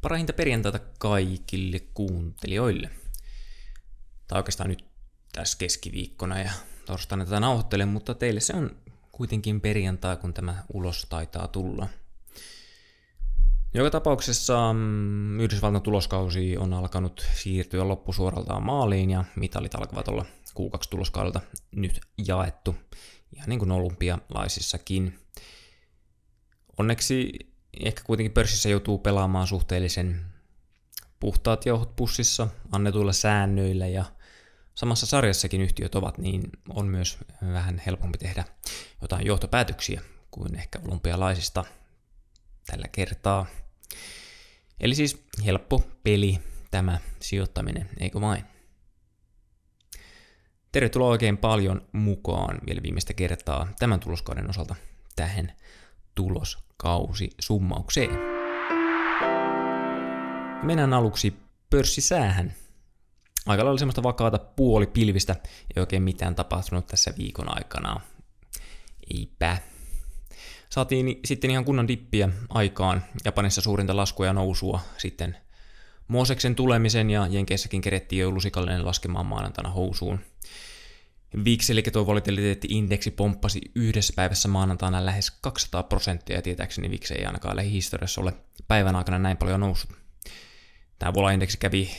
Parahinta perjantaita kaikille kuuntelijoille. Tai oikeastaan nyt tässä keskiviikkona ja torstaina tätä nauhoittelen, mutta teille se on kuitenkin perjantai, kun tämä ulos taitaa tulla. Joka tapauksessa mm, Yhdysvaltain tuloskausi on alkanut siirtyä loppusuoraltaan maaliin ja mitalit alkavat olla kuukaksi tuloskaudelta nyt jaettu, ihan niin kuin olympialaisissakin. Onneksi ehkä kuitenkin pörssissä joutuu pelaamaan suhteellisen puhtaat jauhot pussissa annetuilla säännöillä ja samassa sarjassakin yhtiöt ovat, niin on myös vähän helpompi tehdä jotain johtopäätöksiä kuin ehkä olympialaisista tällä kertaa. Eli siis helppo peli tämä sijoittaminen, eikö vain? Tervetuloa oikein paljon mukaan vielä viimeistä kertaa tämän tuloskauden osalta tähän tulos kausi summaukseen. Mennään aluksi pörssisäähän. Aika lailla semmoista vakaata puoli pilvistä, ei oikein mitään tapahtunut tässä viikon aikana. Eipä. Saatiin sitten ihan kunnon dippiä aikaan. Japanissa suurinta laskua ja nousua sitten Mooseksen tulemisen ja Jenkeissäkin kerettiin jo lusikallinen laskemaan maanantaina housuun. VIX, eli tuo volatiliteetti-indeksi pomppasi yhdessä päivässä maanantaina lähes 200 prosenttia, ja tietääkseni VIX ei ainakaan lähihistoriassa ole päivän aikana näin paljon noussut. Tämä vola-indeksi kävi eh,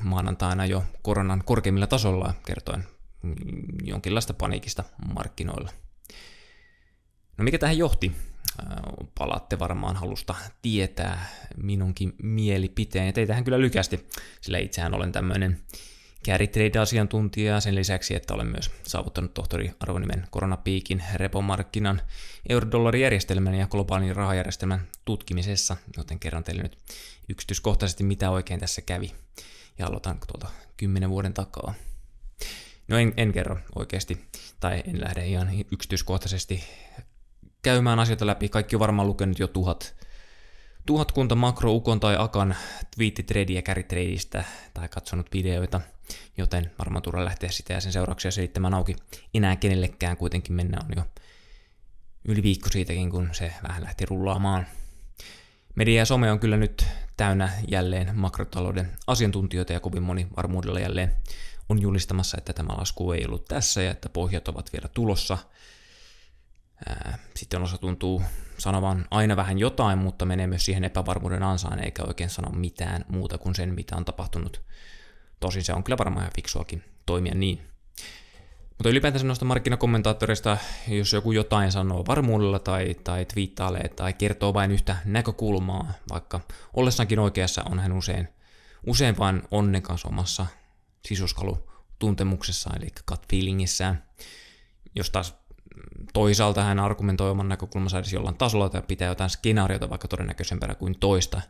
maanantaina jo koronan korkeimmilla tasolla, kertoen mm, jonkinlaista paniikista markkinoilla. No mikä tähän johti? Äh, palaatte varmaan halusta tietää minunkin ja Teitähän kyllä lykästi, sillä itsehän olen tämmöinen carry-trade-asiantuntija sen lisäksi, että olen myös saavuttanut tohtori arvonimen koronapiikin, repomarkkinan, eurodollarijärjestelmän ja globaalin rahajärjestelmän tutkimisessa, joten kerron teille nyt yksityiskohtaisesti, mitä oikein tässä kävi. Ja aloitan tuolta kymmenen vuoden takaa. No en, en kerro oikeasti, tai en lähde ihan yksityiskohtaisesti käymään asioita läpi. Kaikki on varmaan lukenut jo tuhat tuhat makro, ukon tai akan twiittitrediä käritrediistä tai katsonut videoita – joten varmaan turha lähteä sitä ja sen seurauksia selittämään auki enää kenellekään. Kuitenkin mennä on jo yli viikko siitäkin, kun se vähän lähti rullaamaan. Media ja some on kyllä nyt täynnä jälleen makrotalouden asiantuntijoita ja kovin moni varmuudella jälleen on julistamassa, että tämä lasku ei ollut tässä ja että pohjat ovat vielä tulossa. Sitten osa tuntuu sanovan aina vähän jotain, mutta menee myös siihen epävarmuuden ansaan eikä oikein sano mitään muuta kuin sen, mitä on tapahtunut Tosin se on kyllä varmaan ihan fiksuakin toimia niin. Mutta ylipäätänsä noista markkinakommentaattoreista, jos joku jotain sanoo varmuudella tai, tai twiittailee tai kertoo vain yhtä näkökulmaa, vaikka ollessakin oikeassa on hän usein, usein vain onnekas omassa sisuskalutuntemuksessa, eli gut feelingissä. Jos taas toisaalta hän argumentoi oman näkökulmansa edes jollain tasolla tai pitää jotain skenaariota vaikka todennäköisempänä kuin toista,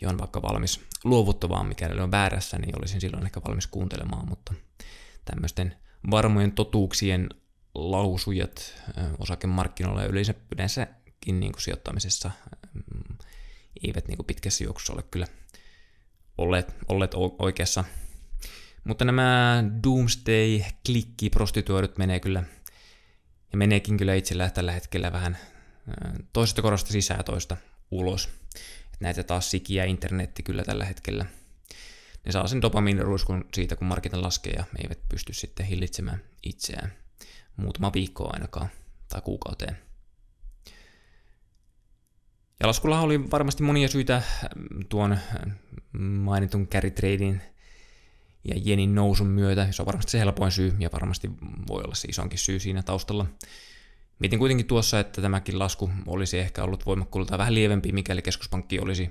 ja on vaikka valmis luovuttavaan, mikäli on väärässä, niin olisin silloin ehkä valmis kuuntelemaan, mutta tämmöisten varmojen totuuksien lausujat osakemarkkinoilla ja yleensä, yleensäkin niin kuin sijoittamisessa mm, eivät niin kuin pitkässä juoksussa ole kyllä olleet, olleet oikeassa. Mutta nämä doomsday klikki prostituoidut menee kyllä ja meneekin kyllä itsellä tällä hetkellä vähän toisesta korosta sisään toista ulos näitä taas sikiä internetti kyllä tällä hetkellä. Ne saa sen dopamiiniruiskun siitä, kun markkina laskee ja eivät pysty sitten hillitsemään itseään muutama viikko ainakaan tai kuukauteen. Ja laskulla oli varmasti monia syitä mm, tuon mm, mainitun carry tradin ja jenin nousun myötä, se on varmasti se helpoin syy ja varmasti voi olla se isonkin syy siinä taustalla. Mietin kuitenkin tuossa, että tämäkin lasku olisi ehkä ollut voimakkuudelta vähän lievempi, mikäli keskuspankki olisi,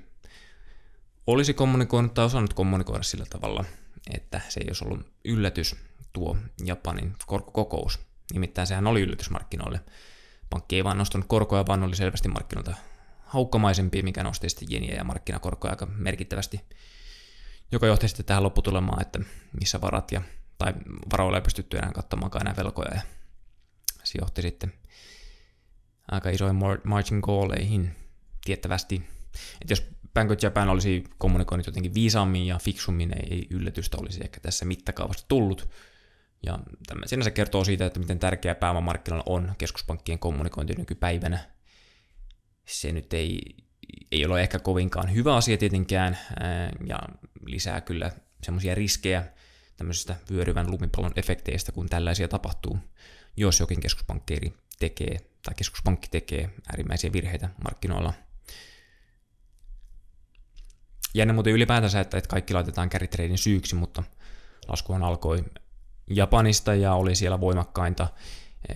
olisi kommunikoinut tai osannut kommunikoida sillä tavalla, että se ei olisi ollut yllätys tuo Japanin korkokokous. Nimittäin sehän oli yllätysmarkkinoille. Pankki ei vaan nostanut korkoja, vaan oli selvästi markkinoilta haukkamaisempi, mikä nosti sitten jeniä ja markkinakorkoja aika merkittävästi, joka johti sitten tähän lopputulemaan, että missä varat ja, tai varoilla ei pystytty enää kattamaan enää velkoja ja se johti sitten aika isoihin margin goaleihin tiettävästi. Et jos Bank of Japan olisi kommunikoinut jotenkin viisaammin ja fiksummin, ei yllätystä olisi ehkä tässä mittakaavasta tullut. Ja tämä sinänsä kertoo siitä, että miten tärkeä pääomamarkkinoilla on keskuspankkien kommunikointi nykypäivänä. Se nyt ei, ei ole ehkä kovinkaan hyvä asia tietenkään, ja lisää kyllä semmoisia riskejä tämmöisestä vyöryvän lumipallon efekteistä, kun tällaisia tapahtuu, jos jokin keskuspankkiiri tekee tai keskuspankki tekee äärimmäisiä virheitä markkinoilla. Jännä muuten ylipäätänsä, että, kaikki laitetaan käritreidin syyksi, mutta laskuhan alkoi Japanista ja oli siellä voimakkainta. E,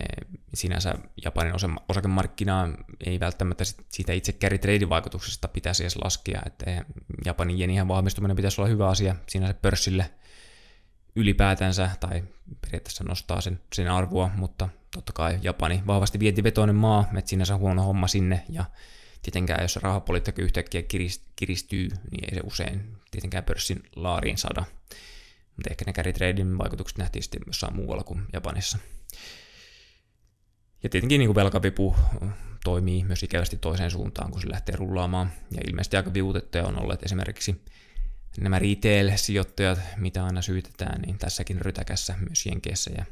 sinänsä Japanin osakemarkkinaa ei välttämättä siitä itse käritreidin vaikutuksesta pitäisi edes laskea, että e, Japanin jenihän vahvistuminen pitäisi olla hyvä asia sinänsä pörssille ylipäätänsä, tai periaatteessa nostaa sen, sen arvoa, mutta totta kai Japani, vahvasti vientivetoinen maa, että on huono homma sinne, ja tietenkään jos rahapolitiikka yhtäkkiä kiristyy, niin ei se usein tietenkään pörssin laariin saada. Mutta ehkä ne carry vaikutukset nähtiin sitten jossain muualla kuin Japanissa. Ja tietenkin niin velkavipu toimii myös ikävästi toiseen suuntaan, kun se lähtee rullaamaan. Ja ilmeisesti aika viutettuja on olleet esimerkiksi nämä retail-sijoittajat, mitä aina syytetään, niin tässäkin rytäkässä myös Jenkeissä ja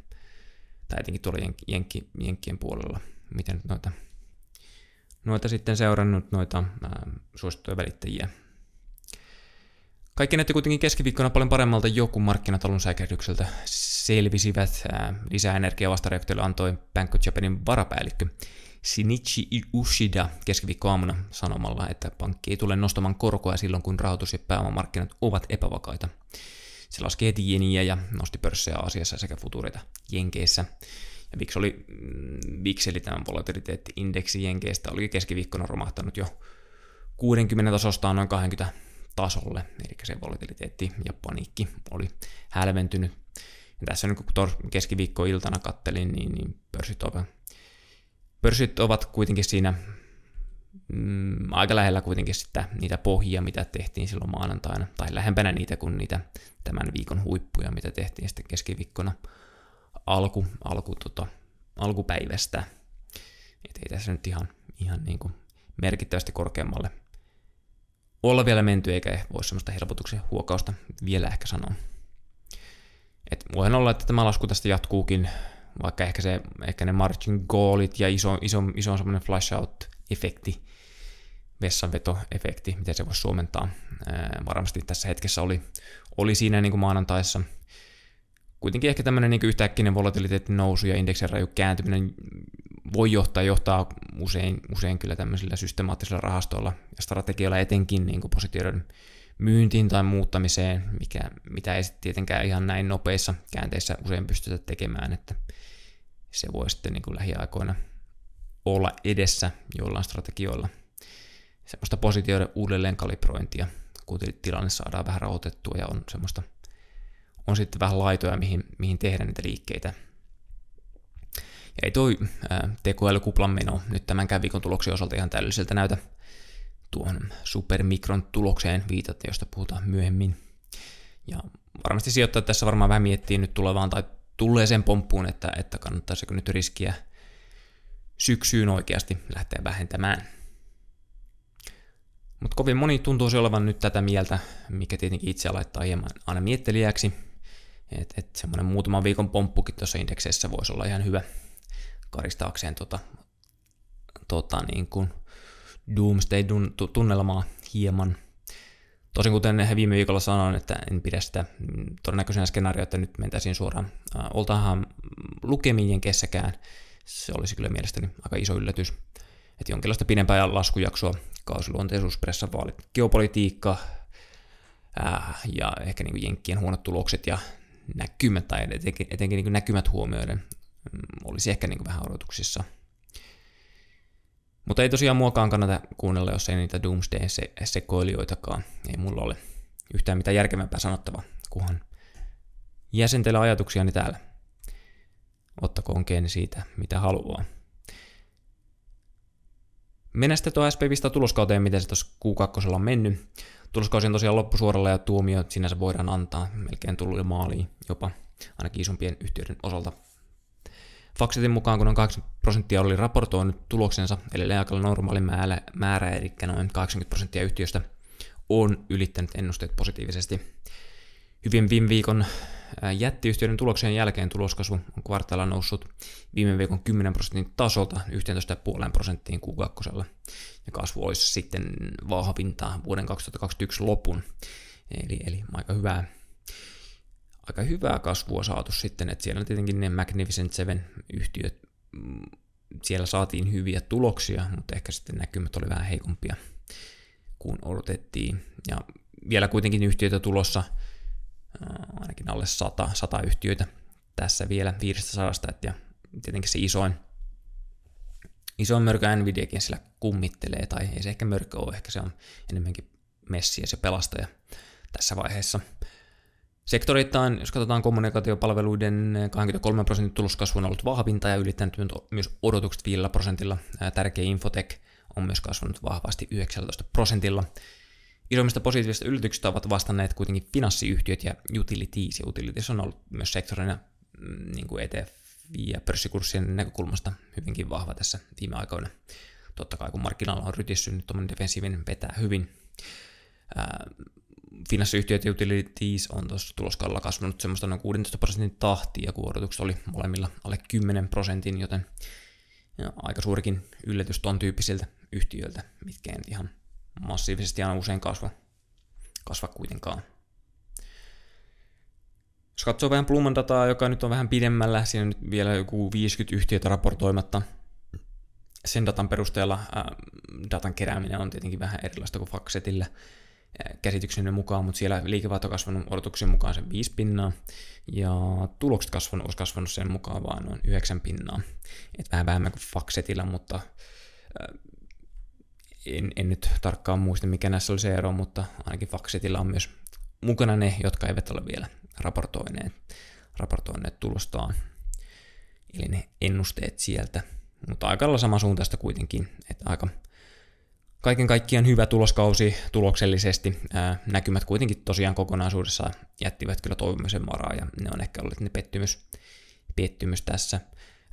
tai etenkin tuolla jenk, jenk, jenkkien puolella, miten noita, noita sitten seurannut noita ää, suosittuja välittäjiä. Kaikki näytti kuitenkin keskiviikkona paljon paremmalta joku markkinatalon säikähdykseltä selvisivät. Ää, lisää energiaa vastareaktiolle antoi Bank of Japanin varapäällikkö Shinichi Ushida keskiviikkoaamuna sanomalla, että pankki ei tule nostamaan korkoa silloin, kun rahoitus- ja pääomamarkkinat ovat epävakaita. Se laski heti jeniä ja nosti pörssejä Aasiassa sekä futureita Jenkeissä. Ja VIX oli, mm, VIX eli tämän volatiliteetti-indeksi Jenkeistä oli keskiviikkona romahtanut jo 60 tasostaan noin 20 tasolle, eli se volatiliteetti ja paniikki oli hälventynyt. Ja tässä nyt kun keskiviikkoiltana kattelin, niin, niin pörssit, ovat, pörssit ovat kuitenkin siinä mm, aika lähellä kuitenkin sitä, niitä pohjia, mitä tehtiin silloin maanantaina, tai lähempänä niitä kuin niitä tämän viikon huippuja, mitä tehtiin sitten keskiviikkona alku, alku, tota, alkupäivästä. Et ei tässä nyt ihan, ihan niin kuin merkittävästi korkeammalle olla vielä menty, eikä voi semmoista helpotuksen huokausta vielä ehkä sanoa. Et voihan olla, että tämä lasku tästä jatkuukin, vaikka ehkä, se, ehkä ne margin goalit ja iso, iso, iso semmoinen flash out efekti, vessanvetoefekti, miten se voisi suomentaa. Ää, varmasti tässä hetkessä oli, oli siinä niin kuin maanantaissa. Kuitenkin ehkä tämmöinen niin yhtäkkinen volatiliteetin nousu ja indeksin raju kääntyminen voi johtaa, johtaa usein, usein kyllä tämmöisillä systemaattisilla rahastoilla ja strategioilla etenkin niin kuin positioiden myyntiin tai muuttamiseen, mikä, mitä ei sitten tietenkään ihan näin nopeissa käänteissä usein pystytä tekemään, että se voi sitten niin kuin lähiaikoina – olla edessä jollain strategioilla. Semmoista positioiden uudelleen kalibrointia, kun tilanne saadaan vähän rauhoitettua ja on semmoista on sitten vähän laitoja, mihin, mihin tehdä niitä liikkeitä. Ja ei toi ää, tekoälykuplan meno nyt tämän viikon tuloksen osalta ihan täydelliseltä näytä tuohon supermikron tulokseen viitat, josta puhutaan myöhemmin. Ja varmasti sijoittajat tässä varmaan vähän miettii nyt tulevaan tai tulee sen pomppuun, että, että kannattaisiko nyt riskiä syksyyn oikeasti lähtee vähentämään. Mutta kovin moni tuntuisi olevan nyt tätä mieltä, mikä tietenkin itse laittaa hieman aina miettelijäksi, että et, semmoinen muutaman viikon pomppukin tuossa indekseissä voisi olla ihan hyvä karistaakseen tota, tota niin kuin Doomsday-tunnelmaa hieman. Tosin kuten viime viikolla sanoin, että en pidä sitä mm, todennäköisenä skenaarioa, että nyt mentäisiin suoraan äh, oltahan lukemien kessäkään, se olisi kyllä mielestäni aika iso yllätys. Että jonkinlaista pidempää laskujaksoa, kausiluonteisuus, pressavaalit, geopolitiikka ää, ja ehkä niin kuin jenkkien huonot tulokset ja näkymät tai etenkin, etenkin niin kuin näkymät huomioiden mm, olisi ehkä niin kuin vähän odotuksissa. Mutta ei tosiaan muokaan kannata kuunnella, jos ei niitä Doomsday-sekoilijoitakaan. Ei mulla ole yhtään mitään järkevämpää sanottavaa, kunhan jäsentele ajatuksia niin täällä olkoon siitä, mitä haluaa. Mennään sitten sp SPVistä tuloskauteen, miten se tuossa Q2 on mennyt. Tuloskausi on tosiaan loppusuoralla ja tuomio sinänsä voidaan antaa melkein tullut maaliin jopa, ainakin isompien yhtiöiden osalta. Faksetin mukaan, kun on 80 prosenttia oli raportoinut tuloksensa, eli aika normaali määrä, määrä, eli noin 80 prosenttia yhtiöstä on ylittänyt ennusteet positiivisesti. Hyvin viime viikon Jättiyhtiöiden tuloksen jälkeen tuloskasvu on kvartaalla noussut viime viikon 10 prosentin tasolta 11,5 prosenttiin q Ja kasvu olisi sitten vahvinta vuoden 2021 lopun. Eli, eli aika hyvää, aika hyvää kasvua saatu sitten, että siellä tietenkin ne Magnificent Seven yhtiöt, mm, siellä saatiin hyviä tuloksia, mutta ehkä sitten näkymät oli vähän heikompia kuin odotettiin. Ja vielä kuitenkin yhtiöitä tulossa – Äh, ainakin alle 100, 100 yhtiöitä tässä vielä 500, ja tietenkin se isoin, isoin mörkö Nvidiakin sillä kummittelee, tai ei se ehkä mörkö ole, ehkä se on enemmänkin messiä ja se pelastaja tässä vaiheessa. Sektoreittain, jos katsotaan kommunikaatiopalveluiden 23 prosentin tuloskasvu on ollut vahvinta ja ylittänyt myös odotukset 5 prosentilla. Äh, tärkeä Infotech on myös kasvanut vahvasti 19 prosentilla. Isoimmista positiivisista yllätyksistä ovat vastanneet kuitenkin finanssiyhtiöt ja utilities. Ja utilities on ollut myös sektorina mm, niin kuin ETF ja pörssikurssien näkökulmasta hyvinkin vahva tässä viime aikoina. Totta kai kun markkinoilla on rytissyt, niin tuommoinen defensiivinen vetää hyvin. Ää, finanssiyhtiöt ja utilities on tuossa tuloskalla kasvanut semmoista noin 16 prosentin tahtia, ja kuorotukset oli molemmilla alle 10 prosentin, joten aika suurikin yllätys tuon tyyppisiltä yhtiöiltä, mitkä ei ihan massiivisesti aina usein kasva, kasva kuitenkaan. Jos katsoo vähän Pluman dataa, joka nyt on vähän pidemmällä, siinä on nyt vielä joku 50 yhtiötä raportoimatta. Sen datan perusteella ää, äh, datan kerääminen on tietenkin vähän erilaista kuin Faxetillä äh, käsityksenne mukaan, mutta siellä liikevaihto on kasvanut odotuksen mukaan sen 5 pinnaa, ja tulokset kasvanut, olisi kasvanut sen mukaan vaan noin 9 pinnaa. Et vähän vähemmän kuin Faxetilla, mutta äh, en, en nyt tarkkaan muista, mikä näissä oli se ero, mutta ainakin Faxitilla on myös mukana ne, jotka eivät ole vielä raportoineet, raportoineet tulostaan. Eli ne ennusteet sieltä. Mutta aika lailla suuntaista kuitenkin, että aika kaiken kaikkiaan hyvä tuloskausi tuloksellisesti. Ää, näkymät kuitenkin tosiaan kokonaisuudessaan jättivät kyllä toivomisen varaa ja ne on ehkä olleet ne pettymys, pettymys tässä.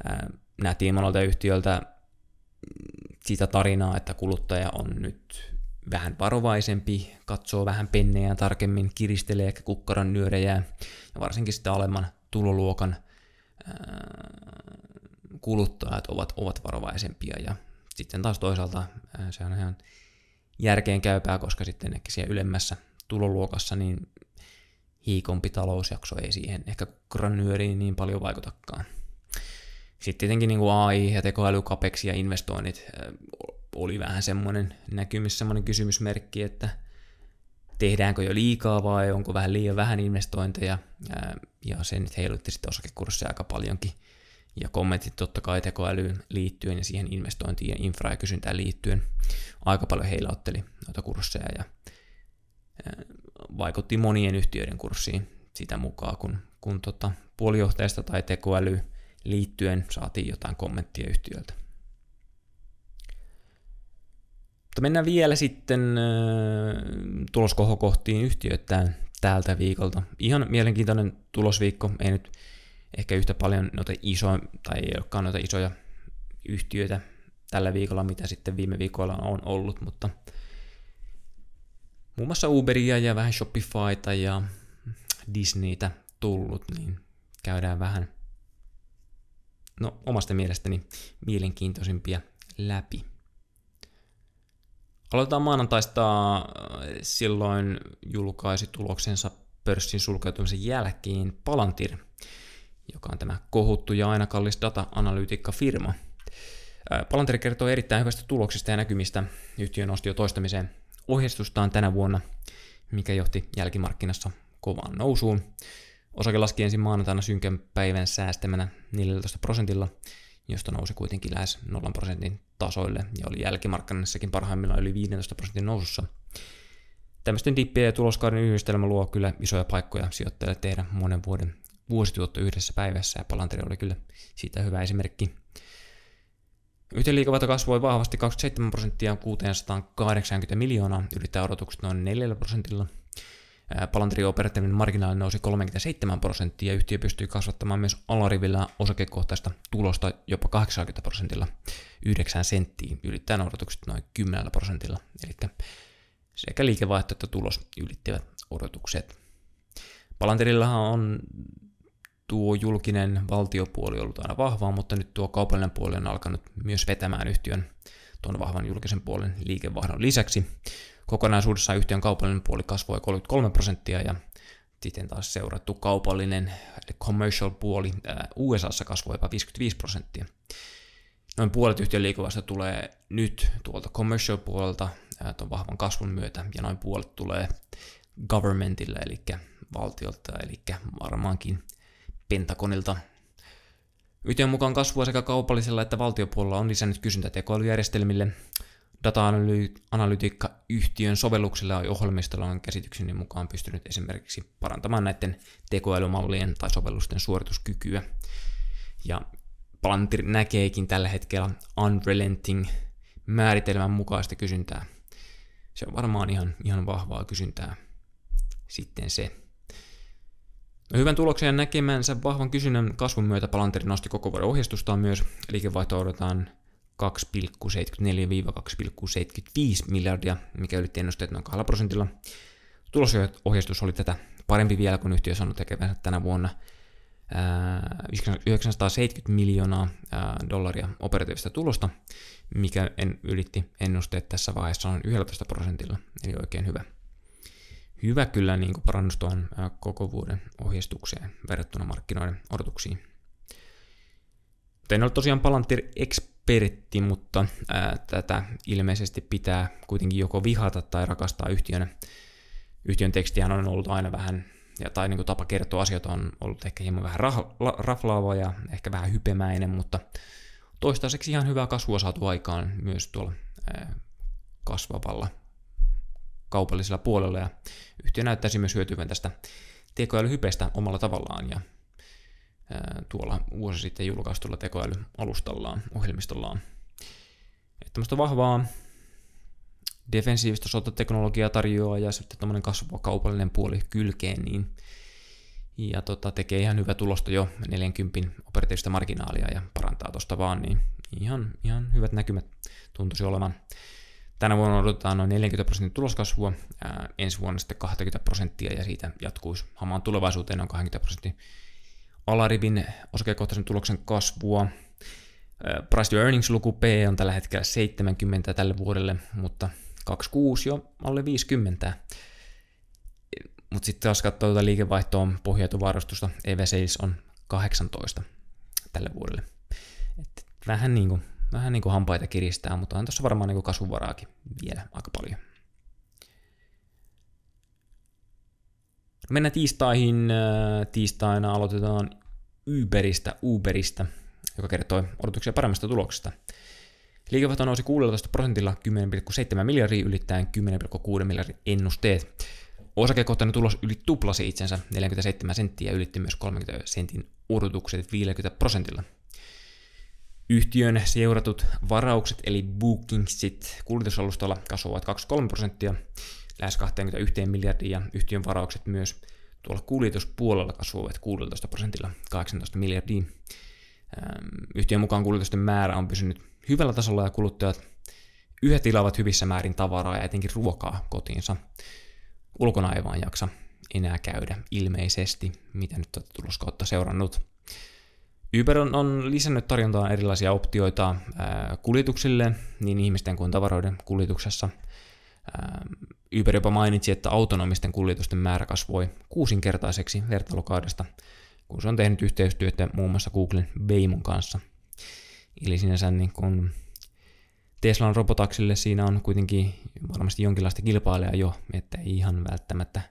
Ää, nämä tiimaloilta yhtiöltä sitä tarinaa, että kuluttaja on nyt vähän varovaisempi, katsoo vähän pennejä tarkemmin, kiristelee ehkä kukkaran nyörejä ja varsinkin sitä alemman tuloluokan äh, kuluttajat ovat, ovat varovaisempia ja sitten taas toisaalta äh, se on ihan järkeen käypää, koska sitten ehkä siellä ylemmässä tuloluokassa niin hiikompi talousjakso ei siihen ehkä kukkaran nyöriin niin paljon vaikutakaan. Sitten tietenkin niin kuin AI ja tekoäly, ja investoinnit oli vähän semmoinen näkymys, semmoinen kysymysmerkki, että tehdäänkö jo liikaa vai onko vähän liian vähän investointeja. Ja se nyt heilutti sitten osakekursseja aika paljonkin. Ja kommentit totta kai tekoälyyn liittyen ja siihen investointiin ja infra- ja kysyntään liittyen aika paljon heilautteli noita kursseja ja vaikutti monien yhtiöiden kurssiin sitä mukaan, kun, kun tota, puolijohtajasta tai tekoäly liittyen saatiin jotain kommenttia yhtiöltä. Mutta mennään vielä sitten äh, tuloskohokohtiin yhtiöittäin tältä viikolta. Ihan mielenkiintoinen tulosviikko, ei nyt ehkä yhtä paljon noita isoja, tai ei olekaan noita isoja yhtiöitä tällä viikolla, mitä sitten viime viikolla on ollut, mutta muun muassa Uberia ja vähän Shopifyta ja Disneytä tullut, niin käydään vähän no, omasta mielestäni mielenkiintoisimpia läpi. Aloitetaan maanantaista silloin julkaisi tuloksensa pörssin sulkeutumisen jälkeen Palantir, joka on tämä kohuttu ja aina kallis data-analytiikka-firma. Palantir kertoo erittäin hyvästä tuloksista ja näkymistä. Yhtiö nosti jo toistamiseen ohjeistustaan tänä vuonna, mikä johti jälkimarkkinassa kovaan nousuun. Osake laski ensin maanantaina synkän päivän säästämänä 14 prosentilla, josta nousi kuitenkin lähes 0 prosentin tasoille ja oli jälkimarkkinassakin parhaimmillaan yli 15 prosentin nousussa. Tämmöisten dippien ja tuloskauden yhdistelmä luo kyllä isoja paikkoja sijoittajille tehdä monen vuoden vuosituotto yhdessä päivässä ja Palanteri oli kyllä siitä hyvä esimerkki. Yhteen kasvoi vahvasti 27 prosenttia 680 miljoonaa, ylittää odotukset noin 4 prosentilla – Palantirio Operationin marginaali nousi 37 prosenttia ja yhtiö pystyi kasvattamaan myös alarivillä osakekohtaista tulosta jopa 80 prosentilla 9 senttiin ylittäen odotukset noin 10 prosentilla. Eli sekä liikevaihto että tulos ylittivät odotukset. Palantirillahan on tuo julkinen valtiopuoli ollut aina vahvaa, mutta nyt tuo kaupallinen puoli on alkanut myös vetämään yhtiön tuon vahvan julkisen puolen liikevaihdon lisäksi. Kokonaisuudessaan yhtiön kaupallinen puoli kasvoi 33 prosenttia ja sitten taas seurattu kaupallinen eli commercial puoli USAssa kasvoi jopa 55 prosenttia. Noin puolet yhtiön liikuvasta tulee nyt tuolta commercial puolelta tuon vahvan kasvun myötä ja noin puolet tulee governmentille eli valtiolta eli varmaankin Pentagonilta. Yhtiön mukaan kasvua sekä kaupallisella että valtiopuolella on lisännyt kysyntää tekoälyjärjestelmille – data analytiikkayhtiön sovelluksilla ja ohjelmistolla on käsitykseni mukaan pystynyt esimerkiksi parantamaan näiden tekoälymallien tai sovellusten suorituskykyä. Ja Palantir näkeekin tällä hetkellä unrelenting määritelmän mukaista kysyntää. Se on varmaan ihan, ihan vahvaa kysyntää sitten se. No, hyvän tuloksen näkemänsä vahvan kysynnän kasvun myötä Palantir nosti koko vuoden ohjeistustaan myös. Liikevaihto odotetaan 2,74-2,75 miljardia, mikä ylitti ennusteet noin 2 prosentilla. Tulosohjeistus oli tätä parempi vielä, kun yhtiö sanoi tekevänsä tänä vuonna 970 miljoonaa dollaria operatiivista tulosta, mikä en ylitti ennusteet tässä vaiheessa on 11 prosentilla, eli oikein hyvä. Hyvä kyllä niin kuin parannus tuohon koko vuoden ohjeistukseen verrattuna markkinoiden odotuksiin. Mutta en ole tosiaan Palantir Pertti, mutta ää, tätä ilmeisesti pitää kuitenkin joko vihata tai rakastaa yhtiönä. Yhtiön tekstihän on ollut aina vähän, ja, tai niin kuin tapa kertoa asioita on ollut ehkä hieman vähän rah- la- raflaava ja ehkä vähän hypemäinen, mutta toistaiseksi ihan hyvää kasvua saatu aikaan myös tuolla ää, kasvavalla kaupallisella puolella, ja yhtiö näyttäisi myös hyötyvän tästä tekoälyhypestä omalla tavallaan, ja tuolla vuosi sitten julkaistulla tekoälyalustallaan, ohjelmistollaan. Että tämmöistä vahvaa defensiivistä sotateknologiaa tarjoaa ja sitten tämmöinen kasvava kaupallinen puoli kylkeen, niin ja tota, tekee ihan hyvä tulosta jo 40 operatiivista marginaalia ja parantaa tuosta vaan, niin ihan, ihan hyvät näkymät tuntuisi olevan. Tänä vuonna odotetaan noin 40 prosentin tuloskasvua, ää, ensi vuonna sitten 20 prosenttia ja siitä jatkuisi hamaan tulevaisuuteen noin 20 prosenttia alarivin osakekohtaisen tuloksen kasvua. Price to earnings-luku P on tällä hetkellä 70 tälle vuodelle, mutta 26 jo alle 50. Mutta sitten taas katsotaan tuota liikevaihtoon pohjautuvarustusta, EV Sales on 18 tälle vuodelle. Et vähän niin kuin, vähän niin kuin hampaita kiristää, mutta on tässä varmaan niin kuin kasvuvaraakin vielä aika paljon. Mennään tiistaihin. Äh, tiistaina aloitetaan Uberistä, Uberistä, joka kertoi odotuksia paremmasta tuloksesta. Liikevaihto nousi 16 prosentilla 10,7 miljardia ylittäen 10,6 miljardin ennusteet. Osakekohtainen tulos yli tuplasi itsensä 47 senttiä ja ylitti myös 30 sentin odotukset 50 prosentilla. Yhtiön seuratut varaukset eli bookingsit kuljetusalustalla kasvavat 23 prosenttia lähes 21 miljardia ja yhtiön varaukset myös tuolla kuljetuspuolella kasvoivat 16 prosentilla 18 miljardiin. Yhtiön mukaan kuljetusten määrä on pysynyt hyvällä tasolla ja kuluttajat yhä tilaavat hyvissä määrin tavaraa ja etenkin ruokaa kotiinsa. Ulkona ei vaan jaksa enää käydä ilmeisesti, mitä nyt tätä tuloskautta seurannut. Uber on, on lisännyt tarjontaan erilaisia optioita ää, kuljetuksille, niin ihmisten kuin tavaroiden kuljetuksessa. Ää, Uber jopa mainitsi, että autonomisten kuljetusten määrä kasvoi kuusinkertaiseksi vertailukaudesta, kun se on tehnyt yhteistyötä muun muassa Googlen Beimon kanssa. Eli sinänsä niin kun Teslan robotaksille siinä on kuitenkin varmasti jonkinlaista kilpailijaa jo, että ei ihan välttämättä,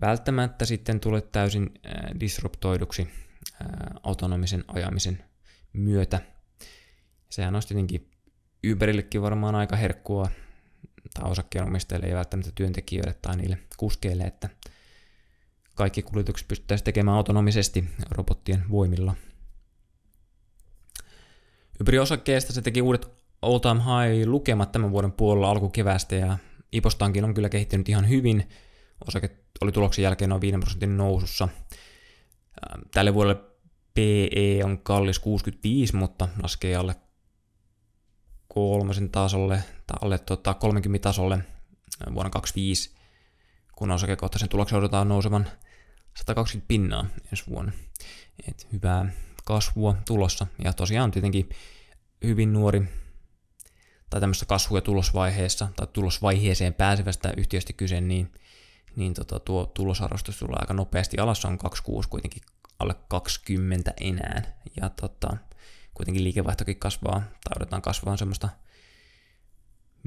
välttämättä sitten tule täysin äh, disruptoiduksi äh, autonomisen ajamisen myötä. Sehän on tietenkin Uberillekin varmaan aika herkkua tai osakkeenomistajille ei välttämättä työntekijöille tai niille kuskeille, että kaikki kuljetukset pystyttäisiin tekemään autonomisesti robottien voimilla. Ympäri osakkeesta se teki uudet all-time high-lukemat tämän vuoden puolella alkukevästä ja Ipostankin on kyllä kehittynyt ihan hyvin. Osake oli tuloksen jälkeen noin 5 prosentin nousussa. Tälle vuodelle PE on kallis 65, mutta laskee alle kolmosen tasolle tai alle tota, 30 tasolle vuonna 25, kun osakekohtaisen tuloksen odotetaan nousevan 120 pinnaa ensi vuonna. Et hyvää kasvua tulossa ja tosiaan tietenkin hyvin nuori tai tämmöistä kasvu- ja tulosvaiheessa tai tulosvaiheeseen pääsevästä yhtiöstä kyse, niin, niin tota, tuo tulosarvostus tulee aika nopeasti alas, on 26 kuitenkin alle 20 enää. Ja tota, kuitenkin liikevaihtokin kasvaa, tai odotetaan kasvaa semmoista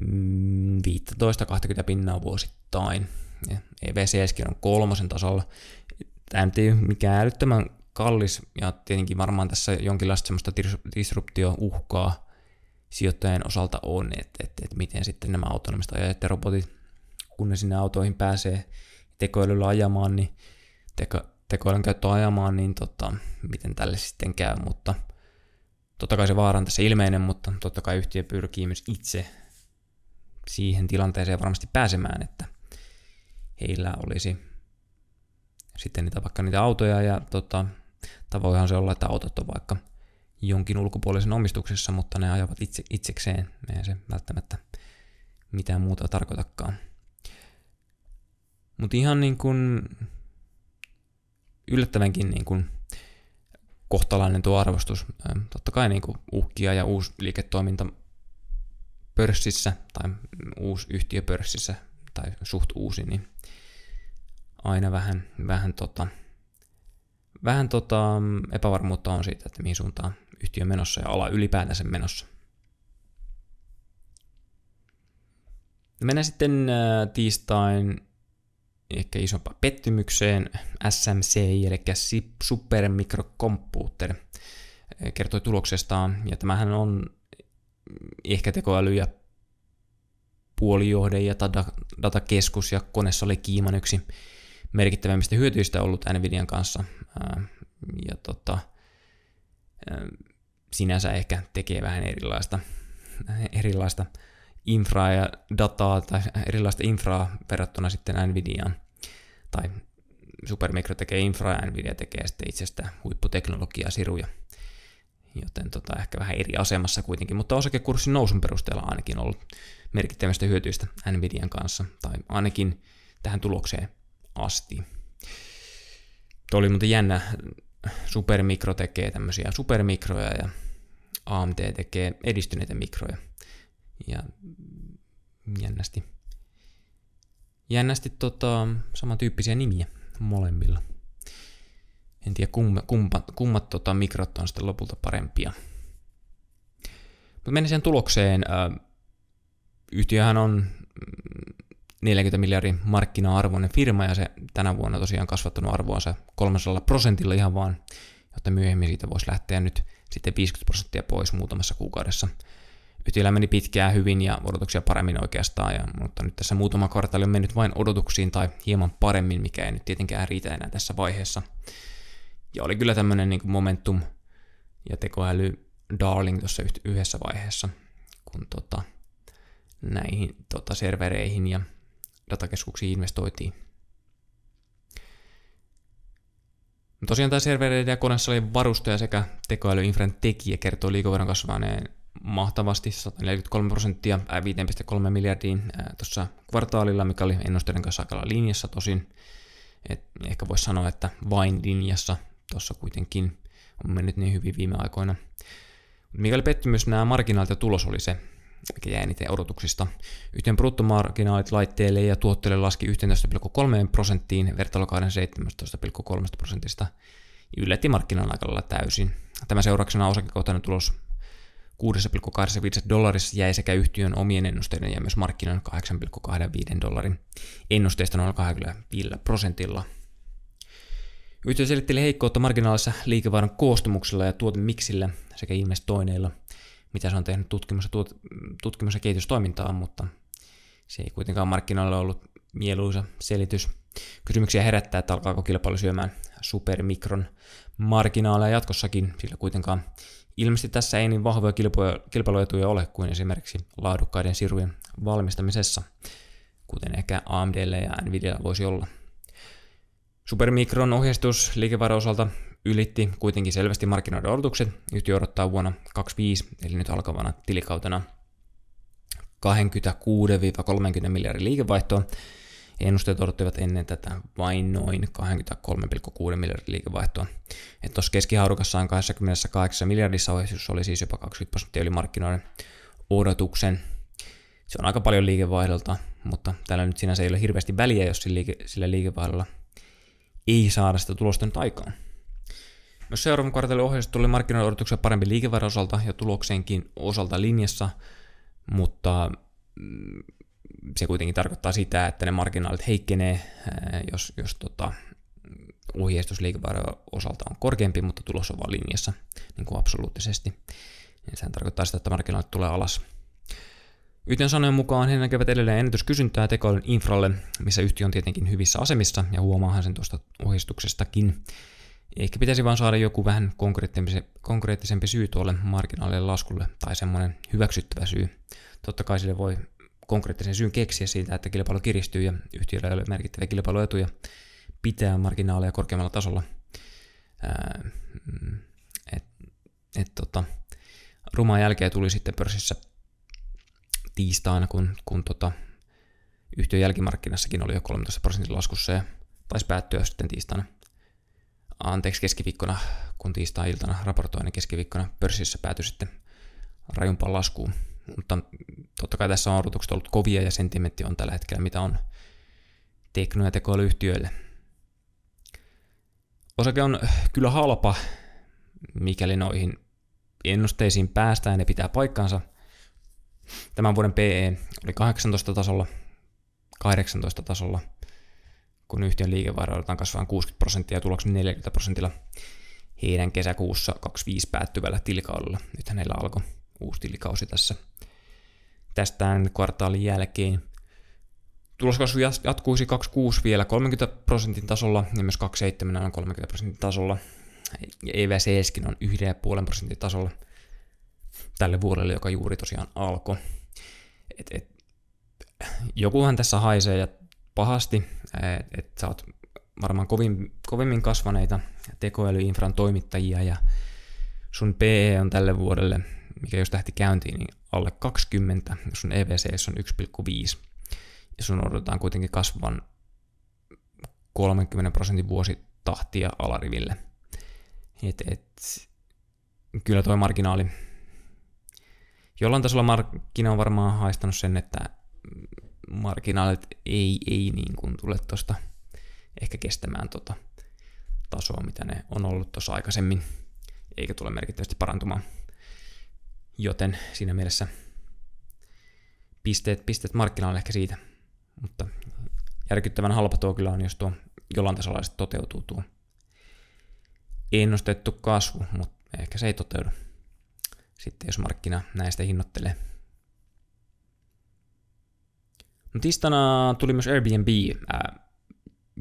15-20 mm, pinnaa vuosittain. EVCSkin on kolmosen tasolla. Tämä ei ole mikään älyttömän kallis, ja tietenkin varmaan tässä jonkinlaista semmoista disruptio-uhkaa sijoittajien osalta on, että, että, että miten sitten nämä autonomiset ajajat ja robotit, kun ne sinne autoihin pääsee tekoälyllä ajamaan, niin teko, tekoälyn käyttö ajamaan, niin tota, miten tälle sitten käy, mutta – Totta kai se vaara on tässä ilmeinen, mutta totta kai yhtiö pyrkii myös itse siihen tilanteeseen varmasti pääsemään, että heillä olisi sitten niitä, vaikka niitä autoja ja tota, tai voihan se olla, että autot on vaikka jonkin ulkopuolisen omistuksessa, mutta ne ajavat itse, itsekseen. ei se välttämättä mitään muuta tarkoitakaan. Mutta ihan niin kuin yllättävänkin niin kuin kohtalainen tuo arvostus. Totta kai niin kuin uhkia ja uusi liiketoiminta pörssissä tai uusi yhtiö pörssissä tai suht uusi, niin aina vähän, vähän, tota, vähän tota, mm, epävarmuutta on siitä, että mihin suuntaan yhtiö menossa ja ala ylipäätänsä menossa. Mennään sitten tiistain ehkä isompaan pettymykseen SMCI, eli Supermicrocomputer, eh, kertoi tuloksestaan, ja tämähän on ehkä tekoäly ja puolijohde ja datakeskus ja kiiman yksi merkittävimmistä hyötyistä ollut Nvidian kanssa. Ja tota, sinänsä ehkä tekee vähän erilaista, erilaista infraa ja dataa tai erilaista infraa verrattuna sitten Nvidiaan. Tai Supermicro tekee infraa ja Nvidia tekee sitten itsestä huipputeknologiaa, siruja. Joten tota, ehkä vähän eri asemassa kuitenkin, mutta osakekurssin nousun perusteella ainakin ollut merkittävästä hyötyistä Nvidian kanssa, tai ainakin tähän tulokseen asti. Tuo oli muuten jännä, Supermikro tekee tämmöisiä supermikroja ja AMD tekee edistyneitä mikroja ja jännästi, jännästi tota, samantyyppisiä nimiä molemmilla. En tiedä kumma, kummat, kummat tota, mikrot on sitten lopulta parempia. Mutta mennään sen tulokseen. yhtiöhän on 40 mm, miljardin markkina-arvoinen firma ja se tänä vuonna tosiaan kasvattanut arvoansa 300 prosentilla ihan vaan, jotta myöhemmin siitä voisi lähteä nyt sitten 50 prosenttia pois muutamassa kuukaudessa – yhtiöllä meni pitkään hyvin ja odotuksia paremmin oikeastaan, ja, mutta nyt tässä muutama kvartaali on mennyt vain odotuksiin tai hieman paremmin, mikä ei nyt tietenkään riitä enää tässä vaiheessa. Ja oli kyllä tämmöinen niin momentum ja tekoäly darling tuossa yhdessä vaiheessa, kun tota, näihin tota, servereihin ja datakeskuksiin investoitiin. Tosiaan tämä servereiden ja oli varustoja sekä tekoälyinfran tekijä kertoo liikoveron kasvaneen mahtavasti 143 prosenttia 5,3 miljardiin tuossa kvartaalilla, mikä oli ennusteiden kanssa aika linjassa tosin. Et ehkä voisi sanoa, että vain linjassa tuossa kuitenkin on mennyt niin hyvin viime aikoina. Mikä oli pettymys, nämä marginaalit ja tulos oli se, mikä jäi eniten odotuksista. Yhteen bruttomarginaalit laitteille ja tuotteille laski 11,3 prosenttiin vertailukauden 17,3 prosentista. Yllätti markkinan aika täysin. Tämän seurauksena osakekohtainen tulos 6,85 dollarissa jäi sekä yhtiön omien ennusteiden ja myös markkinan 8,25 dollarin ennusteista noin 25 prosentilla. Yhtiö selitteli heikkoutta marginaalissa liikevaihdon koostumuksella ja tuotemiksillä sekä investoineilla, mitä se on tehnyt tutkimus- ja, tuot- tutkimus- ja kehitystoimintaan, mutta se ei kuitenkaan markkinoilla ollut mieluisa selitys. Kysymyksiä herättää, että alkaako kilpailu syömään supermikron marginaaleja jatkossakin, sillä kuitenkaan Ilmeisesti tässä ei niin vahvoja kilpailuetuja ole kuin esimerkiksi laadukkaiden sirujen valmistamisessa, kuten ehkä AMDlle ja Nvidia voisi olla. Supermicron ohjeistus osalta ylitti kuitenkin selvästi markkinoiden odotukset. Yhtiö odottaa vuonna 2025, eli nyt alkavana tilikautena 26-30 miljardin liikevaihtoa, Ennusteet odottivat ennen tätä vain noin 23,6 miljardin liikevaihtoa. Että tuossa keskihaarukassa 28 miljardissa ohjeistus oli siis jopa 20 prosenttia yli markkinoiden odotuksen. Se on aika paljon liikevaihdolta, mutta täällä nyt sinänsä ei ole hirveästi väliä, jos sillä, liike, sillä liikevaihdolla ei saada sitä tulosta nyt aikaan. Myös no seuraavan kvartalin ohjeistus tuli markkinoiden odotuksia parempi liikevaihdon osalta ja tulokseenkin osalta linjassa, mutta mm, se kuitenkin tarkoittaa sitä, että ne marginaalit heikkenee, jos, jos tota, ohjeistus liikevaihdon osalta on korkeampi, mutta tulos on vain linjassa niin kuin absoluuttisesti. Ja sehän tarkoittaa sitä, että markkinat tulee alas. Yhtiön sanojen mukaan he näkevät edelleen ennätyskysyntää tekoälyn infralle, missä yhtiö on tietenkin hyvissä asemissa, ja huomaahan sen tuosta ohjeistuksestakin. Ehkä pitäisi vaan saada joku vähän konkreettisempi, syy tuolle marginaalien laskulle, tai semmoinen hyväksyttävä syy. Totta kai sille voi konkreettisen syyn keksiä siitä, että kilpailu kiristyy ja yhtiöllä ei ole merkittäviä kilpailuetuja pitää marginaaleja korkeammalla tasolla. Mm, et, et tota, rumaa jälkeä tuli sitten pörssissä tiistaina, kun, kun tota, yhtiön jälkimarkkinassakin oli jo 13 prosentin laskussa ja taisi päättyä sitten tiistaina, anteeksi keskiviikkona, kun tiistai-iltana raportoin, niin keskiviikkona pörssissä päätyi sitten rajumpaan laskuun. Mutta Totta kai tässä on odotukset ollut kovia ja sentimentti on tällä hetkellä, mitä on tekno- ja tekoälyyhtiöille. Osake on kyllä halpa, mikäli noihin ennusteisiin päästään ja ne pitää paikkansa. Tämän vuoden PE oli 18 tasolla, 18 tasolla, kun yhtiön liikevaihto odotetaan kasvamaan 60 prosenttia ja tuloksen 40 prosentilla heidän kesäkuussa 25 päättyvällä tilikaudella. Nyt hänellä alkoi uusi tilikausi tässä tästä tämän kvartaalin jälkeen. Tuloskasvu jatkuisi 26 vielä 30 prosentin tasolla ja myös 27 on 30 prosentin tasolla. EVCSkin on 1,5 prosentin tasolla tälle vuodelle, joka juuri tosiaan alkoi. Et, et, jokuhan tässä haisee ja pahasti, että et sä oot varmaan kovin, kovimmin kasvaneita tekoälyinfran toimittajia ja sun PE on tälle vuodelle mikä jos tähti käyntiin, niin alle 20, jos sun EVC on 1,5, ja sun odotetaan kuitenkin kasvavan 30 prosentin vuositahtia alariville. Et, et, kyllä toi marginaali, jollain tasolla markkina on varmaan haistanut sen, että marginaalit ei, ei niin kuin tule tuosta ehkä kestämään tota tasoa, mitä ne on ollut tuossa aikaisemmin, eikä tule merkittävästi parantumaan. Joten siinä mielessä pisteet, pisteet markkinoille ehkä siitä. Mutta järkyttävän halpa tuo kyllä on, jos tuo jollain tasolla toteutuu tuo ennustettu kasvu, mutta ehkä se ei toteudu. Sitten jos markkina näistä hinnoittelee. No, tistana tuli myös Airbnb ää,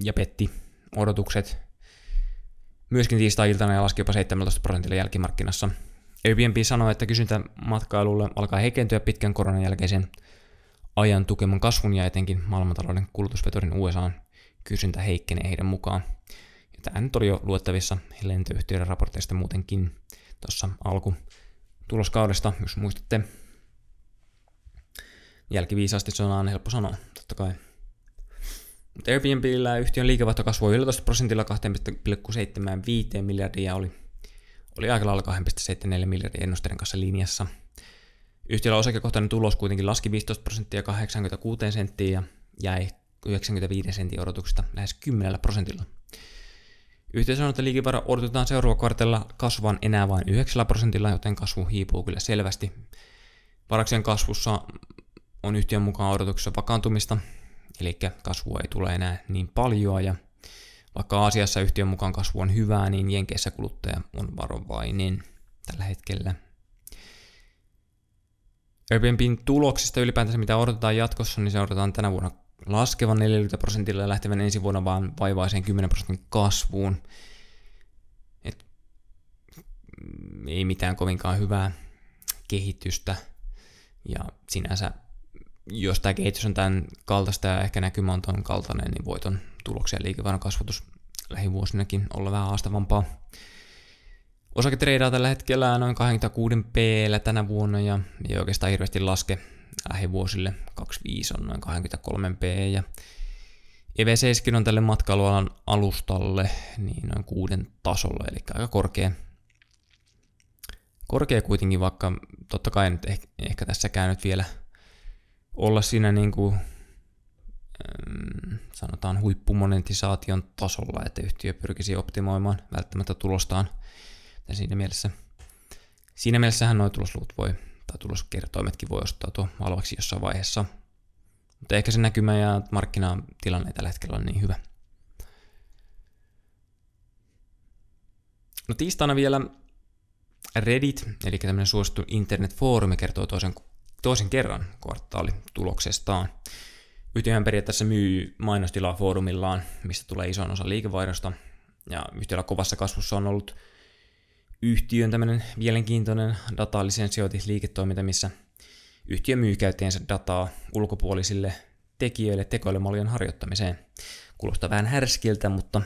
ja petti odotukset. Myöskin tiistai-iltana ja laski jopa 17 prosentilla jälkimarkkinassa Airbnb sanoo, että kysyntä matkailulle alkaa heikentyä pitkän koronan jälkeisen ajan tukeman kasvun ja etenkin maailmantalouden kulutusvetorin USA kysyntä heikkenee heidän mukaan. Ja tämä nyt oli jo luettavissa lentoyhtiöiden raporteista muutenkin tuossa alku tuloskaudesta, jos muistatte. Jälkiviisaasti se on aina helppo sanoa, totta kai. Mutta Airbnbillä yhtiön liikevaihto kasvoi 11 prosentilla 2,75 miljardia oli oli aika lailla 2,74 miljardin ennusteiden kanssa linjassa. Yhtiöllä osakekohtainen tulos kuitenkin laski 15 prosenttia 86 senttiä ja jäi 95 sentin odotuksesta lähes 10 prosentilla. Yhtiö sanoo, että liikivara odotetaan seuraavalla kvartella kasvan enää vain 9 prosentilla, joten kasvu hiipuu kyllä selvästi. Varaksien kasvussa on yhtiön mukaan odotuksessa vakaantumista, eli kasvua ei tule enää niin paljon ja vaikka Aasiassa yhtiön mukaan kasvu on hyvää, niin Jenkeissä kuluttaja on varovainen tällä hetkellä. Airbnbin tuloksista ylipäätänsä mitä odotetaan jatkossa, niin se odotetaan tänä vuonna laskevan 40 prosentilla ja lähtevän ensi vuonna vaan vaivaiseen 10 prosentin kasvuun. Et, ei mitään kovinkaan hyvää kehitystä. Ja sinänsä, jos tämä kehitys on tämän kaltaista ja ehkä näkymä on tuon kaltainen, niin voiton tuloksia liikevaihdon kasvatus lähivuosinakin olla vähän haastavampaa. Osake treidaa tällä hetkellä noin 26 p tänä vuonna ja ei oikeastaan hirveästi laske lähivuosille. 25 on noin 23 p ja EV7 on tälle matkailualan alustalle niin noin kuuden tasolla, eli aika korkea. Korkea kuitenkin, vaikka totta kai nyt ehkä, ehkä tässä käynyt vielä olla siinä niin kuin sanotaan huippumonetisaation tasolla, että yhtiö pyrkisi optimoimaan välttämättä tulostaan. Ja siinä mielessä, siinä mielessähän nuo tulosluvut voi, tai tuloskertoimetkin voi tuo alueeksi jossain vaiheessa. Mutta ehkä se näkymä ja markkinatilanne tällä hetkellä on niin hyvä. No tiistaina vielä Reddit, eli tämmöinen suosittu internetfoorumi, kertoo toisen, toisen kerran kvartaalituloksestaan. tuloksestaan Yhtiöhän periaatteessa myy mainostilaa foorumillaan, mistä tulee iso osa liikevaihdosta, ja yhtiöllä kovassa kasvussa on ollut yhtiön tämmöinen mielenkiintoinen liiketoiminta, missä yhtiö myy käyttäjänsä dataa ulkopuolisille tekijöille tekoälymallien harjoittamiseen. Kuulostaa vähän härskiltä, mutta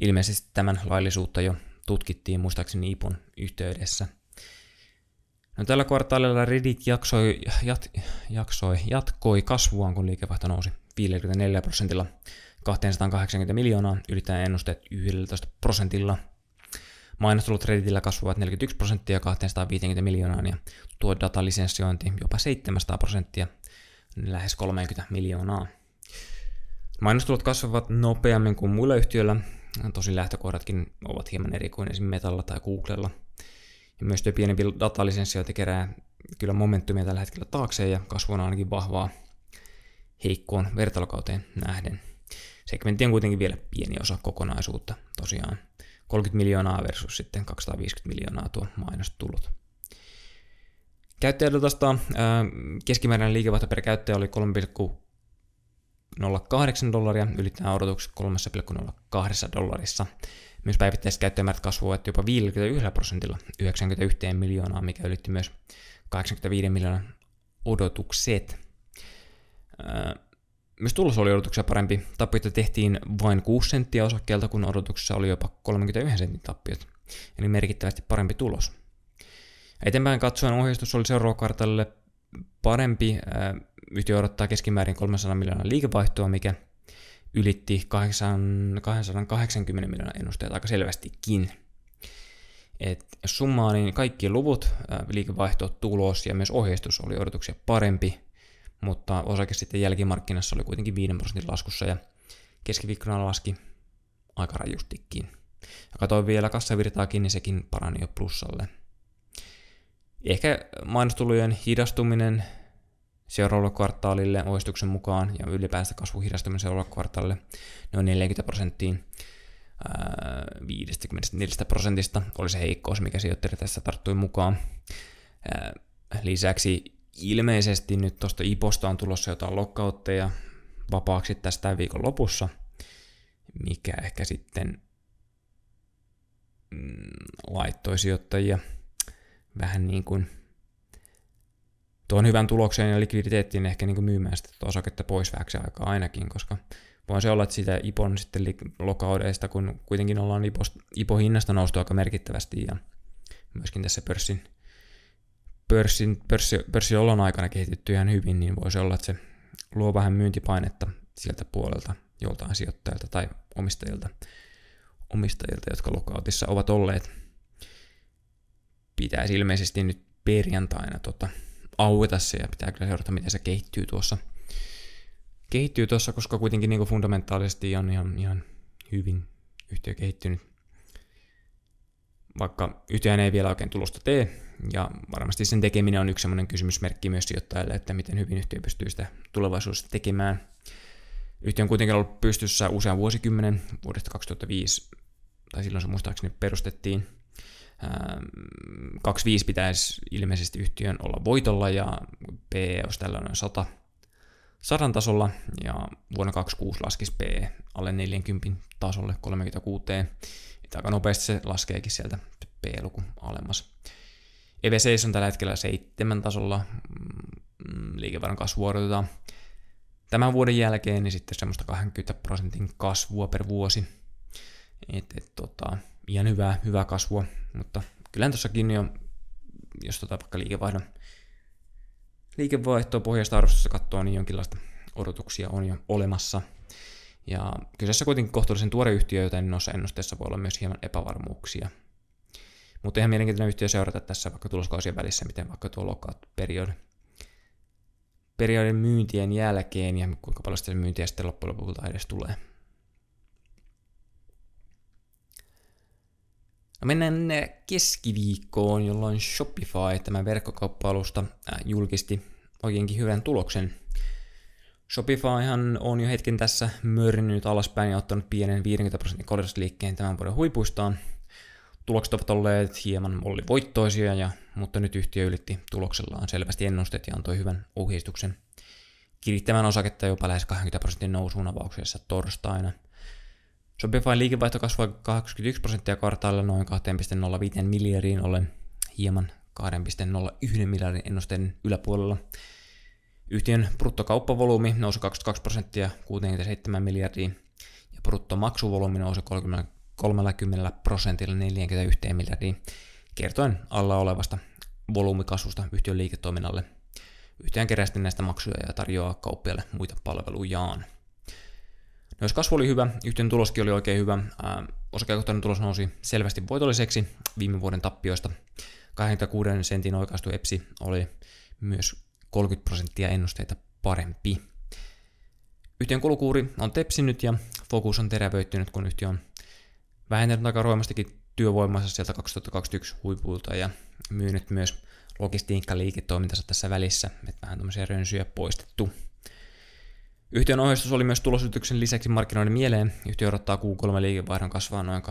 ilmeisesti tämän laillisuutta jo tutkittiin muistaakseni IPUn yhteydessä – No, tällä kvartaalilla Reddit jaksoi, jat, jaksoi, jatkoi kasvuaan, kun liikevaihto nousi 54 prosentilla 280 miljoonaa, ylittäen ennusteet 11 prosentilla. Mainostulut Redditillä kasvavat 41 prosenttia 250 miljoonaa ja tuo datalisenssiointi jopa 700 prosenttia lähes 30 miljoonaa. Mainostulot kasvavat nopeammin kuin muilla yhtiöillä, tosin lähtökohdatkin ovat hieman eri kuin esimerkiksi Metalla tai Googlella – myös tuo pienempi datalisensiointi kerää kyllä momentumia tällä hetkellä taakse ja kasvu on ainakin vahvaa heikkoon vertailukauteen nähden. Segmentti on kuitenkin vielä pieni osa kokonaisuutta tosiaan. 30 miljoonaa versus sitten 250 miljoonaa tuo mainostulot. Käyttäjädatasta keskimääräinen liikevaihto per käyttäjä oli 3,08 dollaria, ylittää odotukset 3,02 dollarissa. Myös käyttäjämäärät kasvoivat jopa 51 prosentilla 91 miljoonaa, mikä ylitti myös 85 miljoonan odotukset. Öö, myös tulos oli odotuksia parempi. Tappioita tehtiin vain 6 senttiä osakkeelta, kun odotuksessa oli jopa 31 sentin tappiot. Eli merkittävästi parempi tulos. Eteenpäin katsoen ohjeistus oli kartalle parempi. Öö, yhtiö odottaa keskimäärin 300 miljoonaa liikevaihtoa, mikä ylitti 280 miljoonan ennusteet aika selvästikin. Et jos summaa, niin kaikki luvut, liikevaihto, tulos ja myös ohjeistus oli odotuksia parempi, mutta osake sitten jälkimarkkinassa oli kuitenkin 5 prosentin laskussa ja keskiviikkona laski aika rajustikin. Ja katsoin vielä kassavirtaakin, niin sekin parani jo plussalle. Ehkä mainostulujen hidastuminen seuraavalle kvartaalille oistuksen mukaan ja ylipäänsä kasvu hidastuminen seuraavalle kvartaalille, ne on 40 prosenttiin. 54 prosentista oli se heikkous, mikä sijoittajille tässä tarttui mukaan. Lisäksi ilmeisesti nyt tuosta IPOsta on tulossa jotain lokkautteja vapaaksi tästä viikon lopussa, mikä ehkä sitten mm, laittoi sijoittajia vähän niin kuin tuon hyvän tulokseen ja likviditeettiin ehkä niin kuin myymään sitä tuota osaketta pois vähäksi aikaa ainakin, koska voi se olla, että sitä IPOn sitten lokaudeista, kun kuitenkin ollaan IPO, IPO-hinnasta noustu aika merkittävästi ja myöskin tässä pörssin, pörssin, pörssi, pörssiolon aikana kehitetty ihan hyvin, niin voi se olla, että se luo vähän myyntipainetta sieltä puolelta joltain sijoittajalta tai omistajilta, omistajilta jotka lokautissa ovat olleet. Pitäisi ilmeisesti nyt perjantaina tota, aueta se ja pitää kyllä seurata, miten se kehittyy tuossa. Kehittyy tuossa, koska kuitenkin niin kuin fundamentaalisesti on ihan, ihan hyvin yhtiö kehittynyt. Vaikka yhtiöhän ei vielä oikein tulosta tee, ja varmasti sen tekeminen on yksi sellainen kysymysmerkki myös sijoittajalle, että miten hyvin yhtiö pystyy sitä tulevaisuudessa tekemään. Yhtiö on kuitenkin ollut pystyssä usean vuosikymmenen, vuodesta 2005, tai silloin se muistaakseni perustettiin – 25 pitäisi ilmeisesti yhtiön olla voitolla ja PE olisi tällöin 100, 100 tasolla ja vuonna 26 laskisi PE alle 40 tasolle 36. Että aika nopeasti se laskeekin sieltä P-luku alemmas. EV7 on tällä hetkellä 7 tasolla, mm, liikevaran kasvua odotetaan tämän vuoden jälkeen, niin sitten semmoista 20 prosentin kasvua per vuosi. Et, et, tota, ihan hyvää, hyvää kasvua, mutta kyllä tuossakin jo, jos tota vaikka liikevaihdon liikevaihtoa pohjasta arvostusta katsoo, niin jonkinlaista odotuksia on jo olemassa. Ja kyseessä kuitenkin kohtuullisen tuore yhtiö, joten noissa ennusteissa voi olla myös hieman epävarmuuksia. Mutta ihan mielenkiintoinen yhtiö seurata tässä vaikka tuloskausien välissä, miten vaikka tuo lokaat periodi periodin myyntien jälkeen ja kuinka paljon sitä myyntiä sitten loppujen lopulta edes tulee. No mennään äh, keskiviikkoon, jolloin Shopify, tämä verkkokauppa-alusta, äh, julkisti oikeinkin hyvän tuloksen. Shopifyhan on jo hetken tässä mörnyt alaspäin ja ottanut pienen 50 prosentin korjausliikkeen tämän vuoden huipuistaan. Tulokset ovat olleet hieman oli voittoisia, ja, mutta nyt yhtiö ylitti tuloksellaan selvästi ennusteet ja antoi hyvän ohjeistuksen kirittämään osaketta jopa lähes 20 prosentin nousuun avauksessa torstaina – Shopifyn liikevaihto kasvoi 81 prosenttia kvartaalilla noin 2,05 miljardiin ollen hieman 2,01 miljardin ennusteen yläpuolella. Yhtiön bruttokauppavolyymi nousi 22 prosenttia 67 miljardiin ja bruttomaksuvolyymi nousi 30 prosentilla 41 miljardiin, kertoen alla olevasta volyymikasvusta yhtiön liiketoiminnalle. Yhtiön kerästi näistä maksuja ja tarjoaa kauppiaille muita palvelujaan. No jos kasvu oli hyvä, yhtiön tuloskin oli oikein hyvä, osakekohtainen tulos nousi selvästi voitolliseksi viime vuoden tappioista. 26 sentin oikaistu EPSI oli myös 30 prosenttia ennusteita parempi. Yhtiön kulukuuri on tepsinyt ja fokus on terävöittynyt, kun yhtiö on vähentänyt aika roimastikin työvoimansa sieltä 2021 huipulta ja myynyt myös logistiikkaliiketoimintansa tässä välissä, että vähän tämmöisiä rönsyjä poistettu. Yhtiön ohjeistus oli myös tulosyrityksen lisäksi markkinoiden mieleen. Yhtiö odottaa Q3 liikevaihdon kasvaa noin 20-25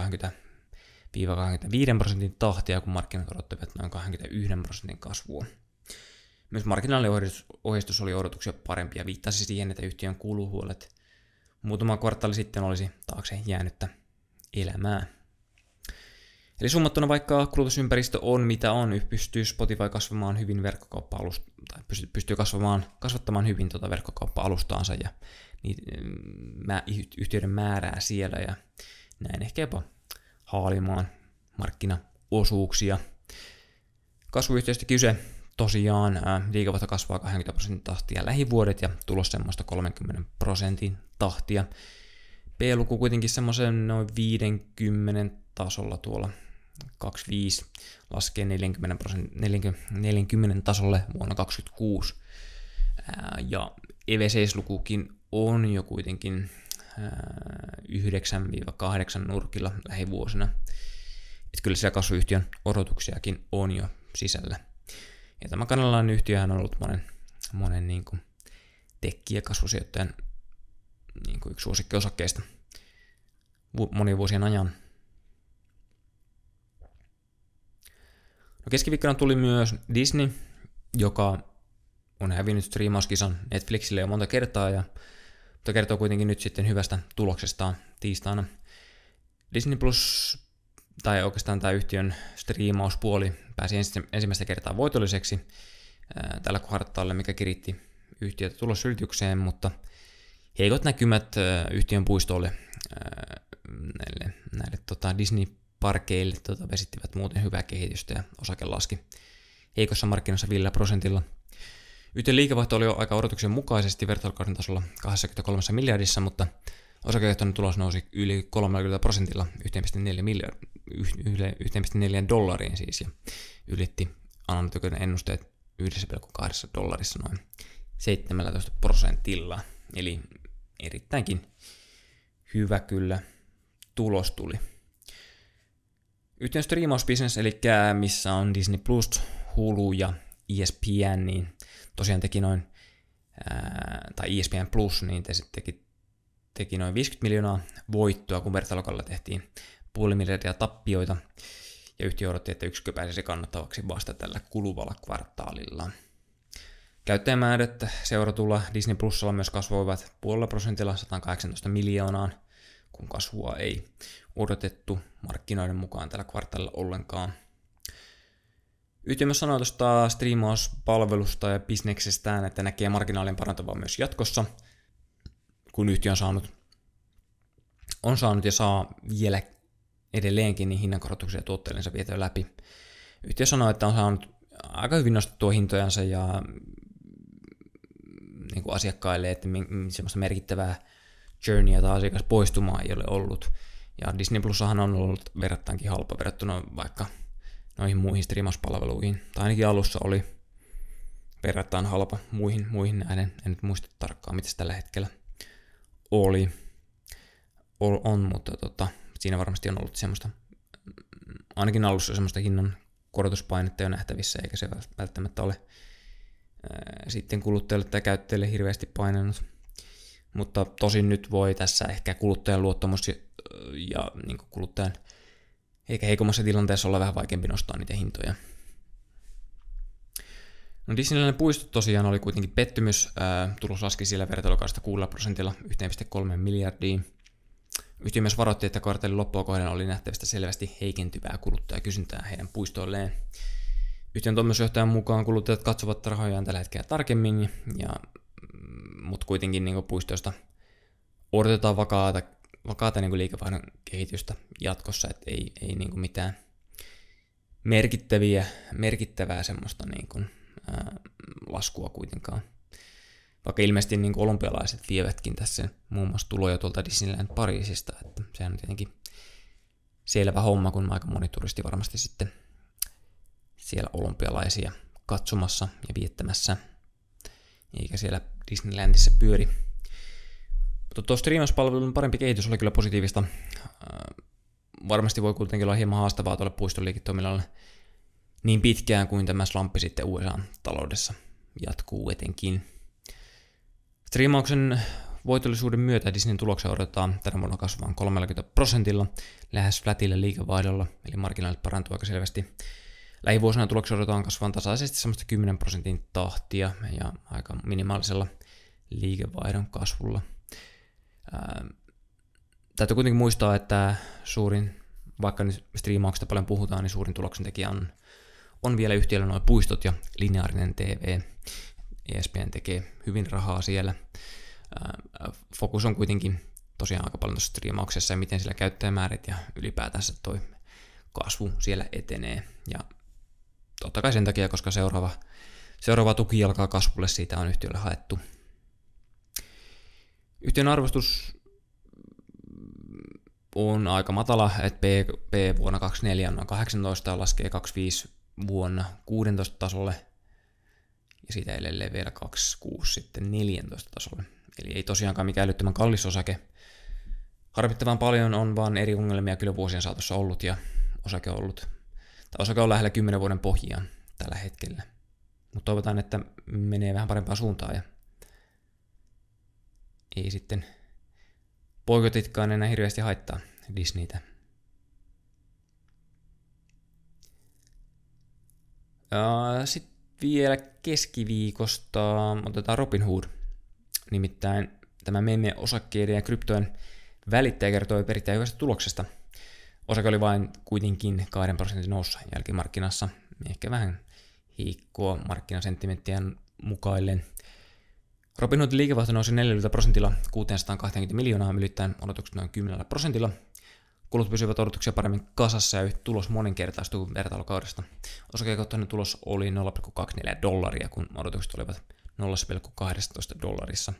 prosentin tahtia, kun markkinat odottavat noin 21 prosentin kasvua. Myös ohjeistus oli odotuksia parempi ja viittasi siihen, että yhtiön kuluhuolet muutama kvartaali sitten olisi taakse jäänyttä elämää. Eli summattuna vaikka kulutusympäristö on mitä on, niin pystyy Spotify kasvamaan hyvin verkkokauppa tai pystyy kasvamaan, kasvattamaan hyvin tuota verkkokauppa-alustaansa ja mm, yhtiöiden määrää siellä ja näin ehkä jopa haalimaan markkinaosuuksia. Kasvuyhtiöstä kyse tosiaan liikevaihto kasvaa 20 prosentin tahtia lähivuodet ja tulos semmoista 30 prosentin tahtia. P-luku kuitenkin semmoisen noin 50 tasolla tuolla 25 laskee 40, prosent, 40, 40 tasolle vuonna 26. Ja ev 6 lukukin on jo kuitenkin 9-8 nurkilla lähivuosina. Et kyllä siellä kasvuyhtiön odotuksiakin on jo sisällä. Ja tämä kanadalainen yhtiö on ollut monen, monen niin kuin tekki- ja kasvusijoittajan niin kuin yksi suosikkiosakkeista monien vuosien ajan. No keskiviikkona tuli myös Disney, joka on hävinnyt striimauskisan Netflixille jo monta kertaa, ja, mutta kertoo kuitenkin nyt sitten hyvästä tuloksestaan tiistaina. Disney Plus, tai oikeastaan tämä yhtiön striimauspuoli, pääsi ensimmäistä kertaa voitolliseksi ää, tällä kvartaalilla, mikä kiritti yhtiötä tulosyltykseen, mutta heikot näkymät ää, yhtiön puistolle ää, näille, näille tota Disney parkeille tuota, vesittivät muuten hyvää kehitystä ja osake laski heikossa markkinassa 5 prosentilla. Yhteen liikevaihto oli jo aika odotuksen mukaisesti vertailukauden tasolla 23 miljardissa, mutta osakejohtoinen tulos nousi yli 30 prosentilla 1,4, miljard, 1,4 dollariin siis ja ylitti analytikoiden ennusteet 1,2 dollarissa noin 17 prosentilla. Eli erittäinkin hyvä kyllä tulos tuli. Yhteen striimausbisnes, eli missä on Disney Plus, Hulu ja ESPN, niin tosiaan teki noin, ää, tai ESPN Plus, niin te teki, teki noin 50 miljoonaa voittoa, kun vertailukalla tehtiin puoli miljardia tappioita, ja yhtiö odotti, että yksikö pääsisi kannattavaksi vasta tällä kuluvalla kvartaalilla. Käyttäjämäärät seuratulla Disney Plusalla myös kasvoivat puolella prosentilla 118 miljoonaan, kun kasvua ei odotettu markkinoiden mukaan tällä kvartalla ollenkaan. Yhtiö sanoi tuosta striimauspalvelusta ja bisneksestään, että näkee marginaalien parantavaa myös jatkossa, kun yhtiö on saanut, on saanut ja saa vielä edelleenkin niin hinnankorotuksia tuotteellensa vietyä läpi. Yhtiö sanoi, että on saanut aika hyvin nostettua hintojansa ja niin kuin asiakkaille, että semmoista merkittävää journeyä tai asiakas poistumaa ei ole ollut. Ja Disney Plusahan on ollut verrattankin halpa verrattuna vaikka noihin muihin striimauspalveluihin. Tai ainakin alussa oli verrattain halpa muihin, muihin näiden. En nyt muista tarkkaan, mitä se tällä hetkellä oli. Ol, on, mutta tota, siinä varmasti on ollut semmoista, mm, ainakin alussa semmoista hinnan korotuspainetta jo nähtävissä, eikä se välttämättä ole sitten kuluttajalle tai käyttäjille hirveästi painanut mutta tosin nyt voi tässä ehkä kuluttajan luottamus ja, ja niin kuluttajan ehkä heikommassa tilanteessa olla vähän vaikeampi nostaa niitä hintoja. No Disneylandin puisto tosiaan oli kuitenkin pettymys. Ää, tulos laski sillä vertailukaudesta 6 prosentilla 1,3 miljardiin. Yhtiö myös varoitti, että kvartaalin loppua kohden oli nähtävästi selvästi heikentyvää kuluttajakysyntää heidän puistoilleen. Yhtiön toimitusjohtajan mukaan kuluttajat katsovat rahojaan tällä hetkellä tarkemmin ja mutta kuitenkin niin puistoista odotetaan vakaata, vakaata niin liikevaihdon kehitystä jatkossa, että ei, ei niin mitään merkittäviä, merkittävää semmoista niin kuin, ää, laskua kuitenkaan. Vaikka ilmeisesti niin olympialaiset vievätkin tässä muun muassa tuloja tuolta Disneyland Pariisista, että sehän on tietenkin selvä homma, kun aika moni turisti varmasti sitten siellä olympialaisia katsomassa ja viettämässä, eikä siellä Disneylandissa pyöri. Mutta tuo striimauspalvelun parempi kehitys oli kyllä positiivista. Äh, varmasti voi kuitenkin olla hieman haastavaa tuolle puistoliiketoiminnalle niin pitkään kuin tämä slampi sitten USA-taloudessa jatkuu etenkin. Striimauksen voitollisuuden myötä Disneyn tuloksen odotetaan tänä vuonna kasvavan 30 prosentilla lähes flatilla liikevaihdolla, eli markkinoille parantuu aika selvästi. Lähivuosina tuloksen odotetaan kasvavan tasaisesti semmoista 10 prosentin tahtia ja aika minimaalisella liikevaihdon kasvulla. Ähm, täytyy kuitenkin muistaa, että suurin, vaikka striimauksesta paljon puhutaan, niin suurin tuloksentekijä on, on vielä yhtiöllä noin puistot ja lineaarinen TV. ESPN tekee hyvin rahaa siellä. Ähm, fokus on kuitenkin tosiaan aika paljon tuossa striimauksessa ja miten sillä käyttäjämäärät ja ylipäätänsä toi kasvu siellä etenee. Ja totta kai sen takia, koska seuraava, seuraava tuki alkaa kasvulle, siitä on yhtiölle haettu Yhtiön arvostus on aika matala, että P, P vuonna 24 on 18 ja laskee 25 vuonna 16 tasolle ja siitä edelleen vielä 26 sitten 14 tasolle. Eli ei tosiaankaan mikään älyttömän kallis osake. Harvittavan paljon on vaan eri ongelmia kyllä vuosien saatossa ollut ja osake on ollut, Tämä osake on lähellä 10 vuoden pohjia tällä hetkellä. Mutta toivotaan, että menee vähän parempaan suuntaan ja ei sitten poikotitkaan enää hirveästi haittaa Disneytä. Sitten vielä keskiviikosta otetaan Robin Hood. Nimittäin tämä menne osakkeiden ja kryptojen välittäjä kertoi erittäin hyvästä tuloksesta. Osake oli vain kuitenkin 2 prosentin noussa jälkimarkkinassa. Ehkä vähän heikkoa markkinasentimenttien mukaillen – Robinhoodin liikevaihto nousi 40 prosentilla 620 miljoonaa ylittäen odotukset noin 10 prosentilla. Kulut pysyivät odotuksia paremmin kasassa ja tulos moninkertaistui vertailukaudesta. Osakekohtainen tulos oli 0,24 dollaria, kun odotukset olivat 0,12 dollarissa.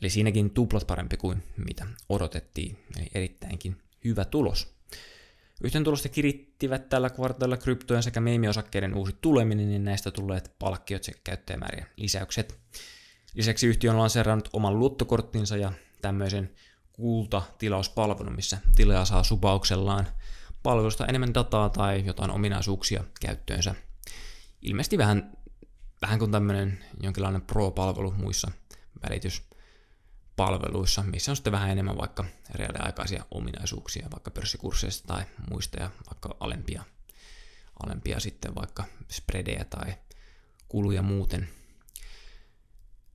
Eli siinäkin tuplat parempi kuin mitä odotettiin, eli erittäinkin hyvä tulos. Yhteen tulosta kirittivät tällä kvartaalilla kryptojen sekä meimiosakkeiden uusi tuleminen, niin näistä tulleet palkkiot sekä käyttäjämäärien lisäykset. Lisäksi yhtiö on lanseerannut oman luottokorttinsa ja tämmöisen kultatilauspalvelun, missä tilaa saa supauksellaan palvelusta enemmän dataa tai jotain ominaisuuksia käyttöönsä. Ilmeisesti vähän, vähän kuin tämmöinen jonkinlainen pro-palvelu muissa välityspalveluissa, missä on sitten vähän enemmän vaikka reaaliaikaisia ominaisuuksia, vaikka pörssikursseista tai muista ja vaikka alempia, alempia sitten vaikka spredejä tai kuluja muuten –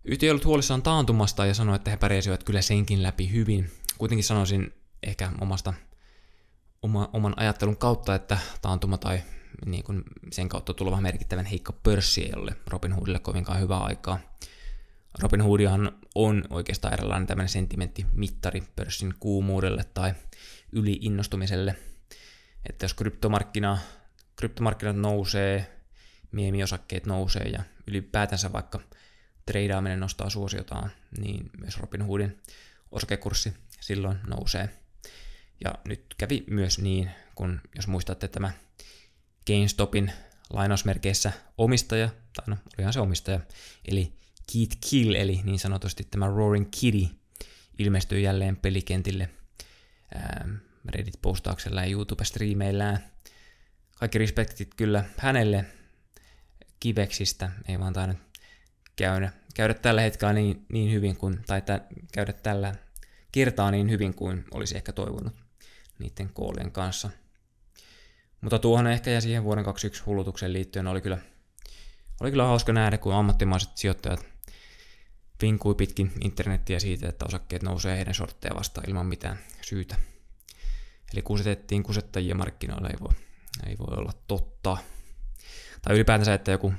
Yhtiö ei ollut huolissaan taantumasta ja sanoi, että he pärjäsivät kyllä senkin läpi hyvin. Kuitenkin sanoisin ehkä omasta, oma, oman ajattelun kautta, että taantuma tai niin kuin sen kautta tuleva merkittävän heikko pörssi ei ole Hoodille kovinkaan hyvää aikaa. Hoodihan on oikeastaan erilainen tämmöinen sentimenttimittari pörssin kuumuudelle tai yliinnostumiselle. Että jos kryptomarkkina, kryptomarkkinat nousee, miemiosakkeet nousee ja ylipäätänsä vaikka – treidaaminen nostaa suosiotaan, niin myös Robinhoodin osakekurssi silloin nousee. Ja nyt kävi myös niin, kun jos muistatte tämä GameStopin lainausmerkeissä omistaja, tai no olihan se omistaja, eli Keith Kill, eli niin sanotusti tämä Roaring Kitty, ilmestyy jälleen pelikentille Reddit-postauksella ja YouTube-striimeillään. Kaikki respektit kyllä hänelle kiveksistä, ei vaan tainnut käydä, käydä tällä hetkellä niin, niin hyvin kuin, tai tä, käydä tällä kertaa niin hyvin kuin olisi ehkä toivonut niiden koolien kanssa. Mutta tuohon ehkä ja siihen vuoden 2021 hullutukseen liittyen oli kyllä, oli kyllä hauska nähdä, kun ammattimaiset sijoittajat vinkui pitkin internettiä siitä, että osakkeet nousee heidän sortteja vastaan ilman mitään syytä. Eli kusetettiin kusettajia markkinoilla, ei voi, ei voi olla totta. Tai ylipäätänsä, että joku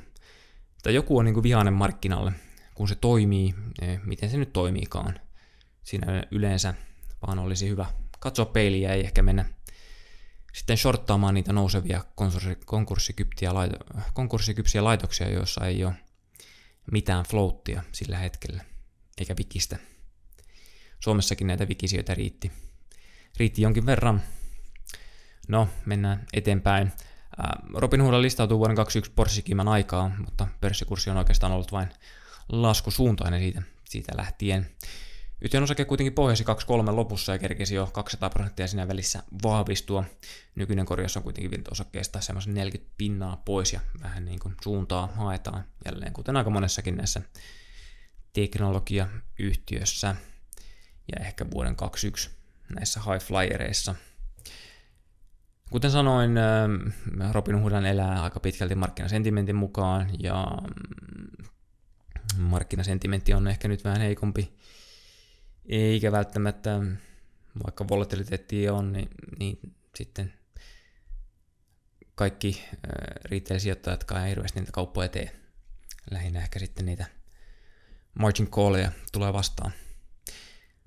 tai joku on niin vihainen markkinalle, kun se toimii, eh, miten se nyt toimiikaan. Siinä yleensä vaan olisi hyvä katsoa peiliä ja ehkä mennä sitten shorttaamaan niitä nousevia konkurssikypsiä, laito, konkurssikypsiä laitoksia, joissa ei ole mitään floattia sillä hetkellä, eikä vikistä. Suomessakin näitä vikisijoita riitti. Riitti jonkin verran. No, mennään eteenpäin. Robinhoodilla listautuu vuoden 2021 pörssikimän aikaa, mutta pörssikurssi on oikeastaan ollut vain laskusuuntainen siitä, siitä lähtien. Yhtiön osake kuitenkin pohjasi 2.3 lopussa ja kerkesi jo 200 prosenttia siinä välissä vahvistua. Nykyinen korjaus on kuitenkin vienyt osakkeesta semmoisen 40 pinnaa pois ja vähän niin kuin suuntaa haetaan jälleen, kuten aika monessakin näissä teknologiayhtiössä ja ehkä vuoden 2021 näissä high flyereissa – Kuten sanoin, ähm, Robin Hoodan elää aika pitkälti markkinasentimentin mukaan ja mm, markkinasentimentti on ehkä nyt vähän heikompi, eikä välttämättä, vaikka volatiliteetti on, niin, niin sitten kaikki äh, retail-sijoittajat, jotka ei hirveästi niitä kauppoja tee, lähinnä ehkä sitten niitä margin calleja tulee vastaan –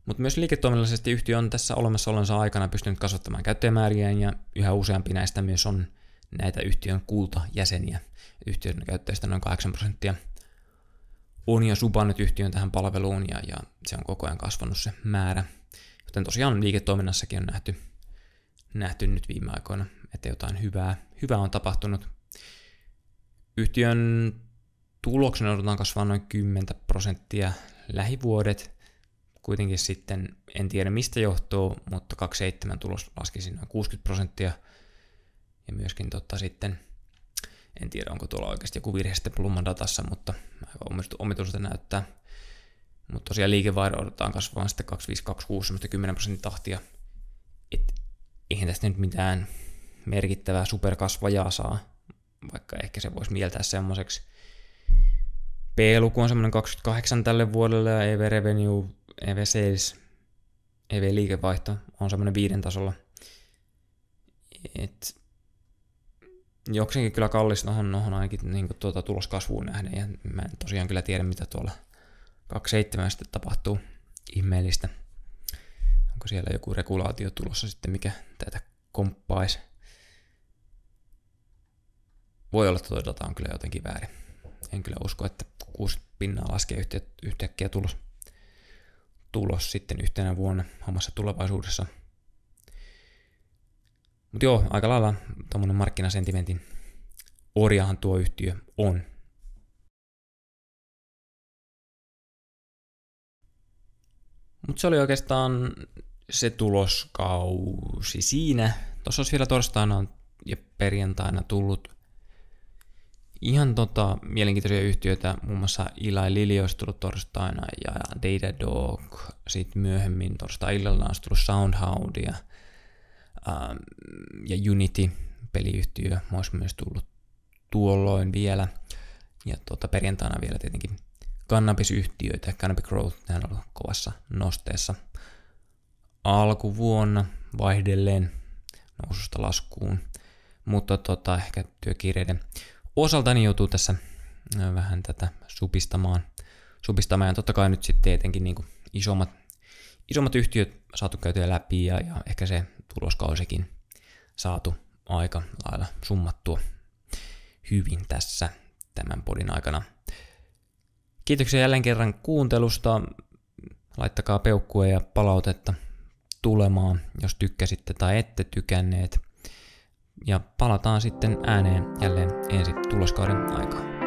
mutta myös liiketoiminnallisesti yhtiö on tässä olonsa aikana pystynyt kasvattamaan käyttäjämääriään ja yhä useampi näistä myös on näitä yhtiön kultajäseniä. Yhtiön käyttäjistä noin 8 prosenttia on jo subannut yhtiön tähän palveluun ja, ja se on koko ajan kasvanut se määrä. Joten tosiaan liiketoiminnassakin on nähty, nähty nyt viime aikoina, että jotain hyvää, hyvää on tapahtunut. Yhtiön tuloksen odotetaan kasvaa noin 10 prosenttia lähivuodet – kuitenkin sitten, en tiedä mistä johtuu, mutta 27 tulos laski sinne 60 prosenttia. Ja myöskin totta sitten, en tiedä onko tuolla oikeasti joku virhe sitten Plumman datassa, mutta omituista näyttää. Mutta tosiaan liikevaihdon odotetaan kasvamaan sitten 2526 semmoista 10 prosentin tahtia. Et eihän tästä nyt mitään merkittävää superkasvajaa saa, vaikka ehkä se voisi mieltää semmoiseksi. P-luku on semmoinen 28 tälle vuodelle ja EV Revenue EV-sales, EV-liikevaihto on semmoinen viiden tasolla. Et jokseenkin kyllä kallis nohan, nohan ainakin niin kuin tuota tuloskasvuun nähden, ja mä en tosiaan kyllä tiedä, mitä tuolla 27 sitten tapahtuu ihmeellistä. Onko siellä joku regulaatio tulossa sitten, mikä tätä komppaisi? Voi olla, että tuo data on kyllä jotenkin väärin. En kyllä usko, että 60 pinnaa laskee yhtäkkiä tulos tulos sitten yhtenä vuonna omassa tulevaisuudessa. Mutta joo, aika lailla tuommoinen markkinasentimentin orjahan tuo yhtiö on. Mutta se oli oikeastaan se tuloskausi siinä. Tuossa olisi vielä torstaina ja perjantaina tullut ihan tota, mielenkiintoisia yhtiöitä, muun muassa Eli Lili olisi tullut torstaina ja Datadog, sitten myöhemmin torstai-illalla on tullut SoundHound ja, ähm, ja Unity, peliyhtiö, olisi myös tullut tuolloin vielä. Ja tota, perjantaina vielä tietenkin kannabisyhtiöitä, Cannabis Growth, nehän on ollut kovassa nosteessa alkuvuonna vaihdelleen noususta laskuun, mutta tota, ehkä työkirjeiden osaltani joutuu tässä vähän tätä supistamaan. supistamaan. Ja totta kai nyt sitten tietenkin niin isommat, isommat yhtiöt saatu käytyä läpi ja, ja ehkä se tuloskausikin saatu aika lailla summattua hyvin tässä tämän podin aikana. Kiitoksia jälleen kerran kuuntelusta. Laittakaa peukkua ja palautetta tulemaan, jos tykkäsitte tai ette tykänneet ja palataan sitten ääneen jälleen ensi tuloskauden aikaan.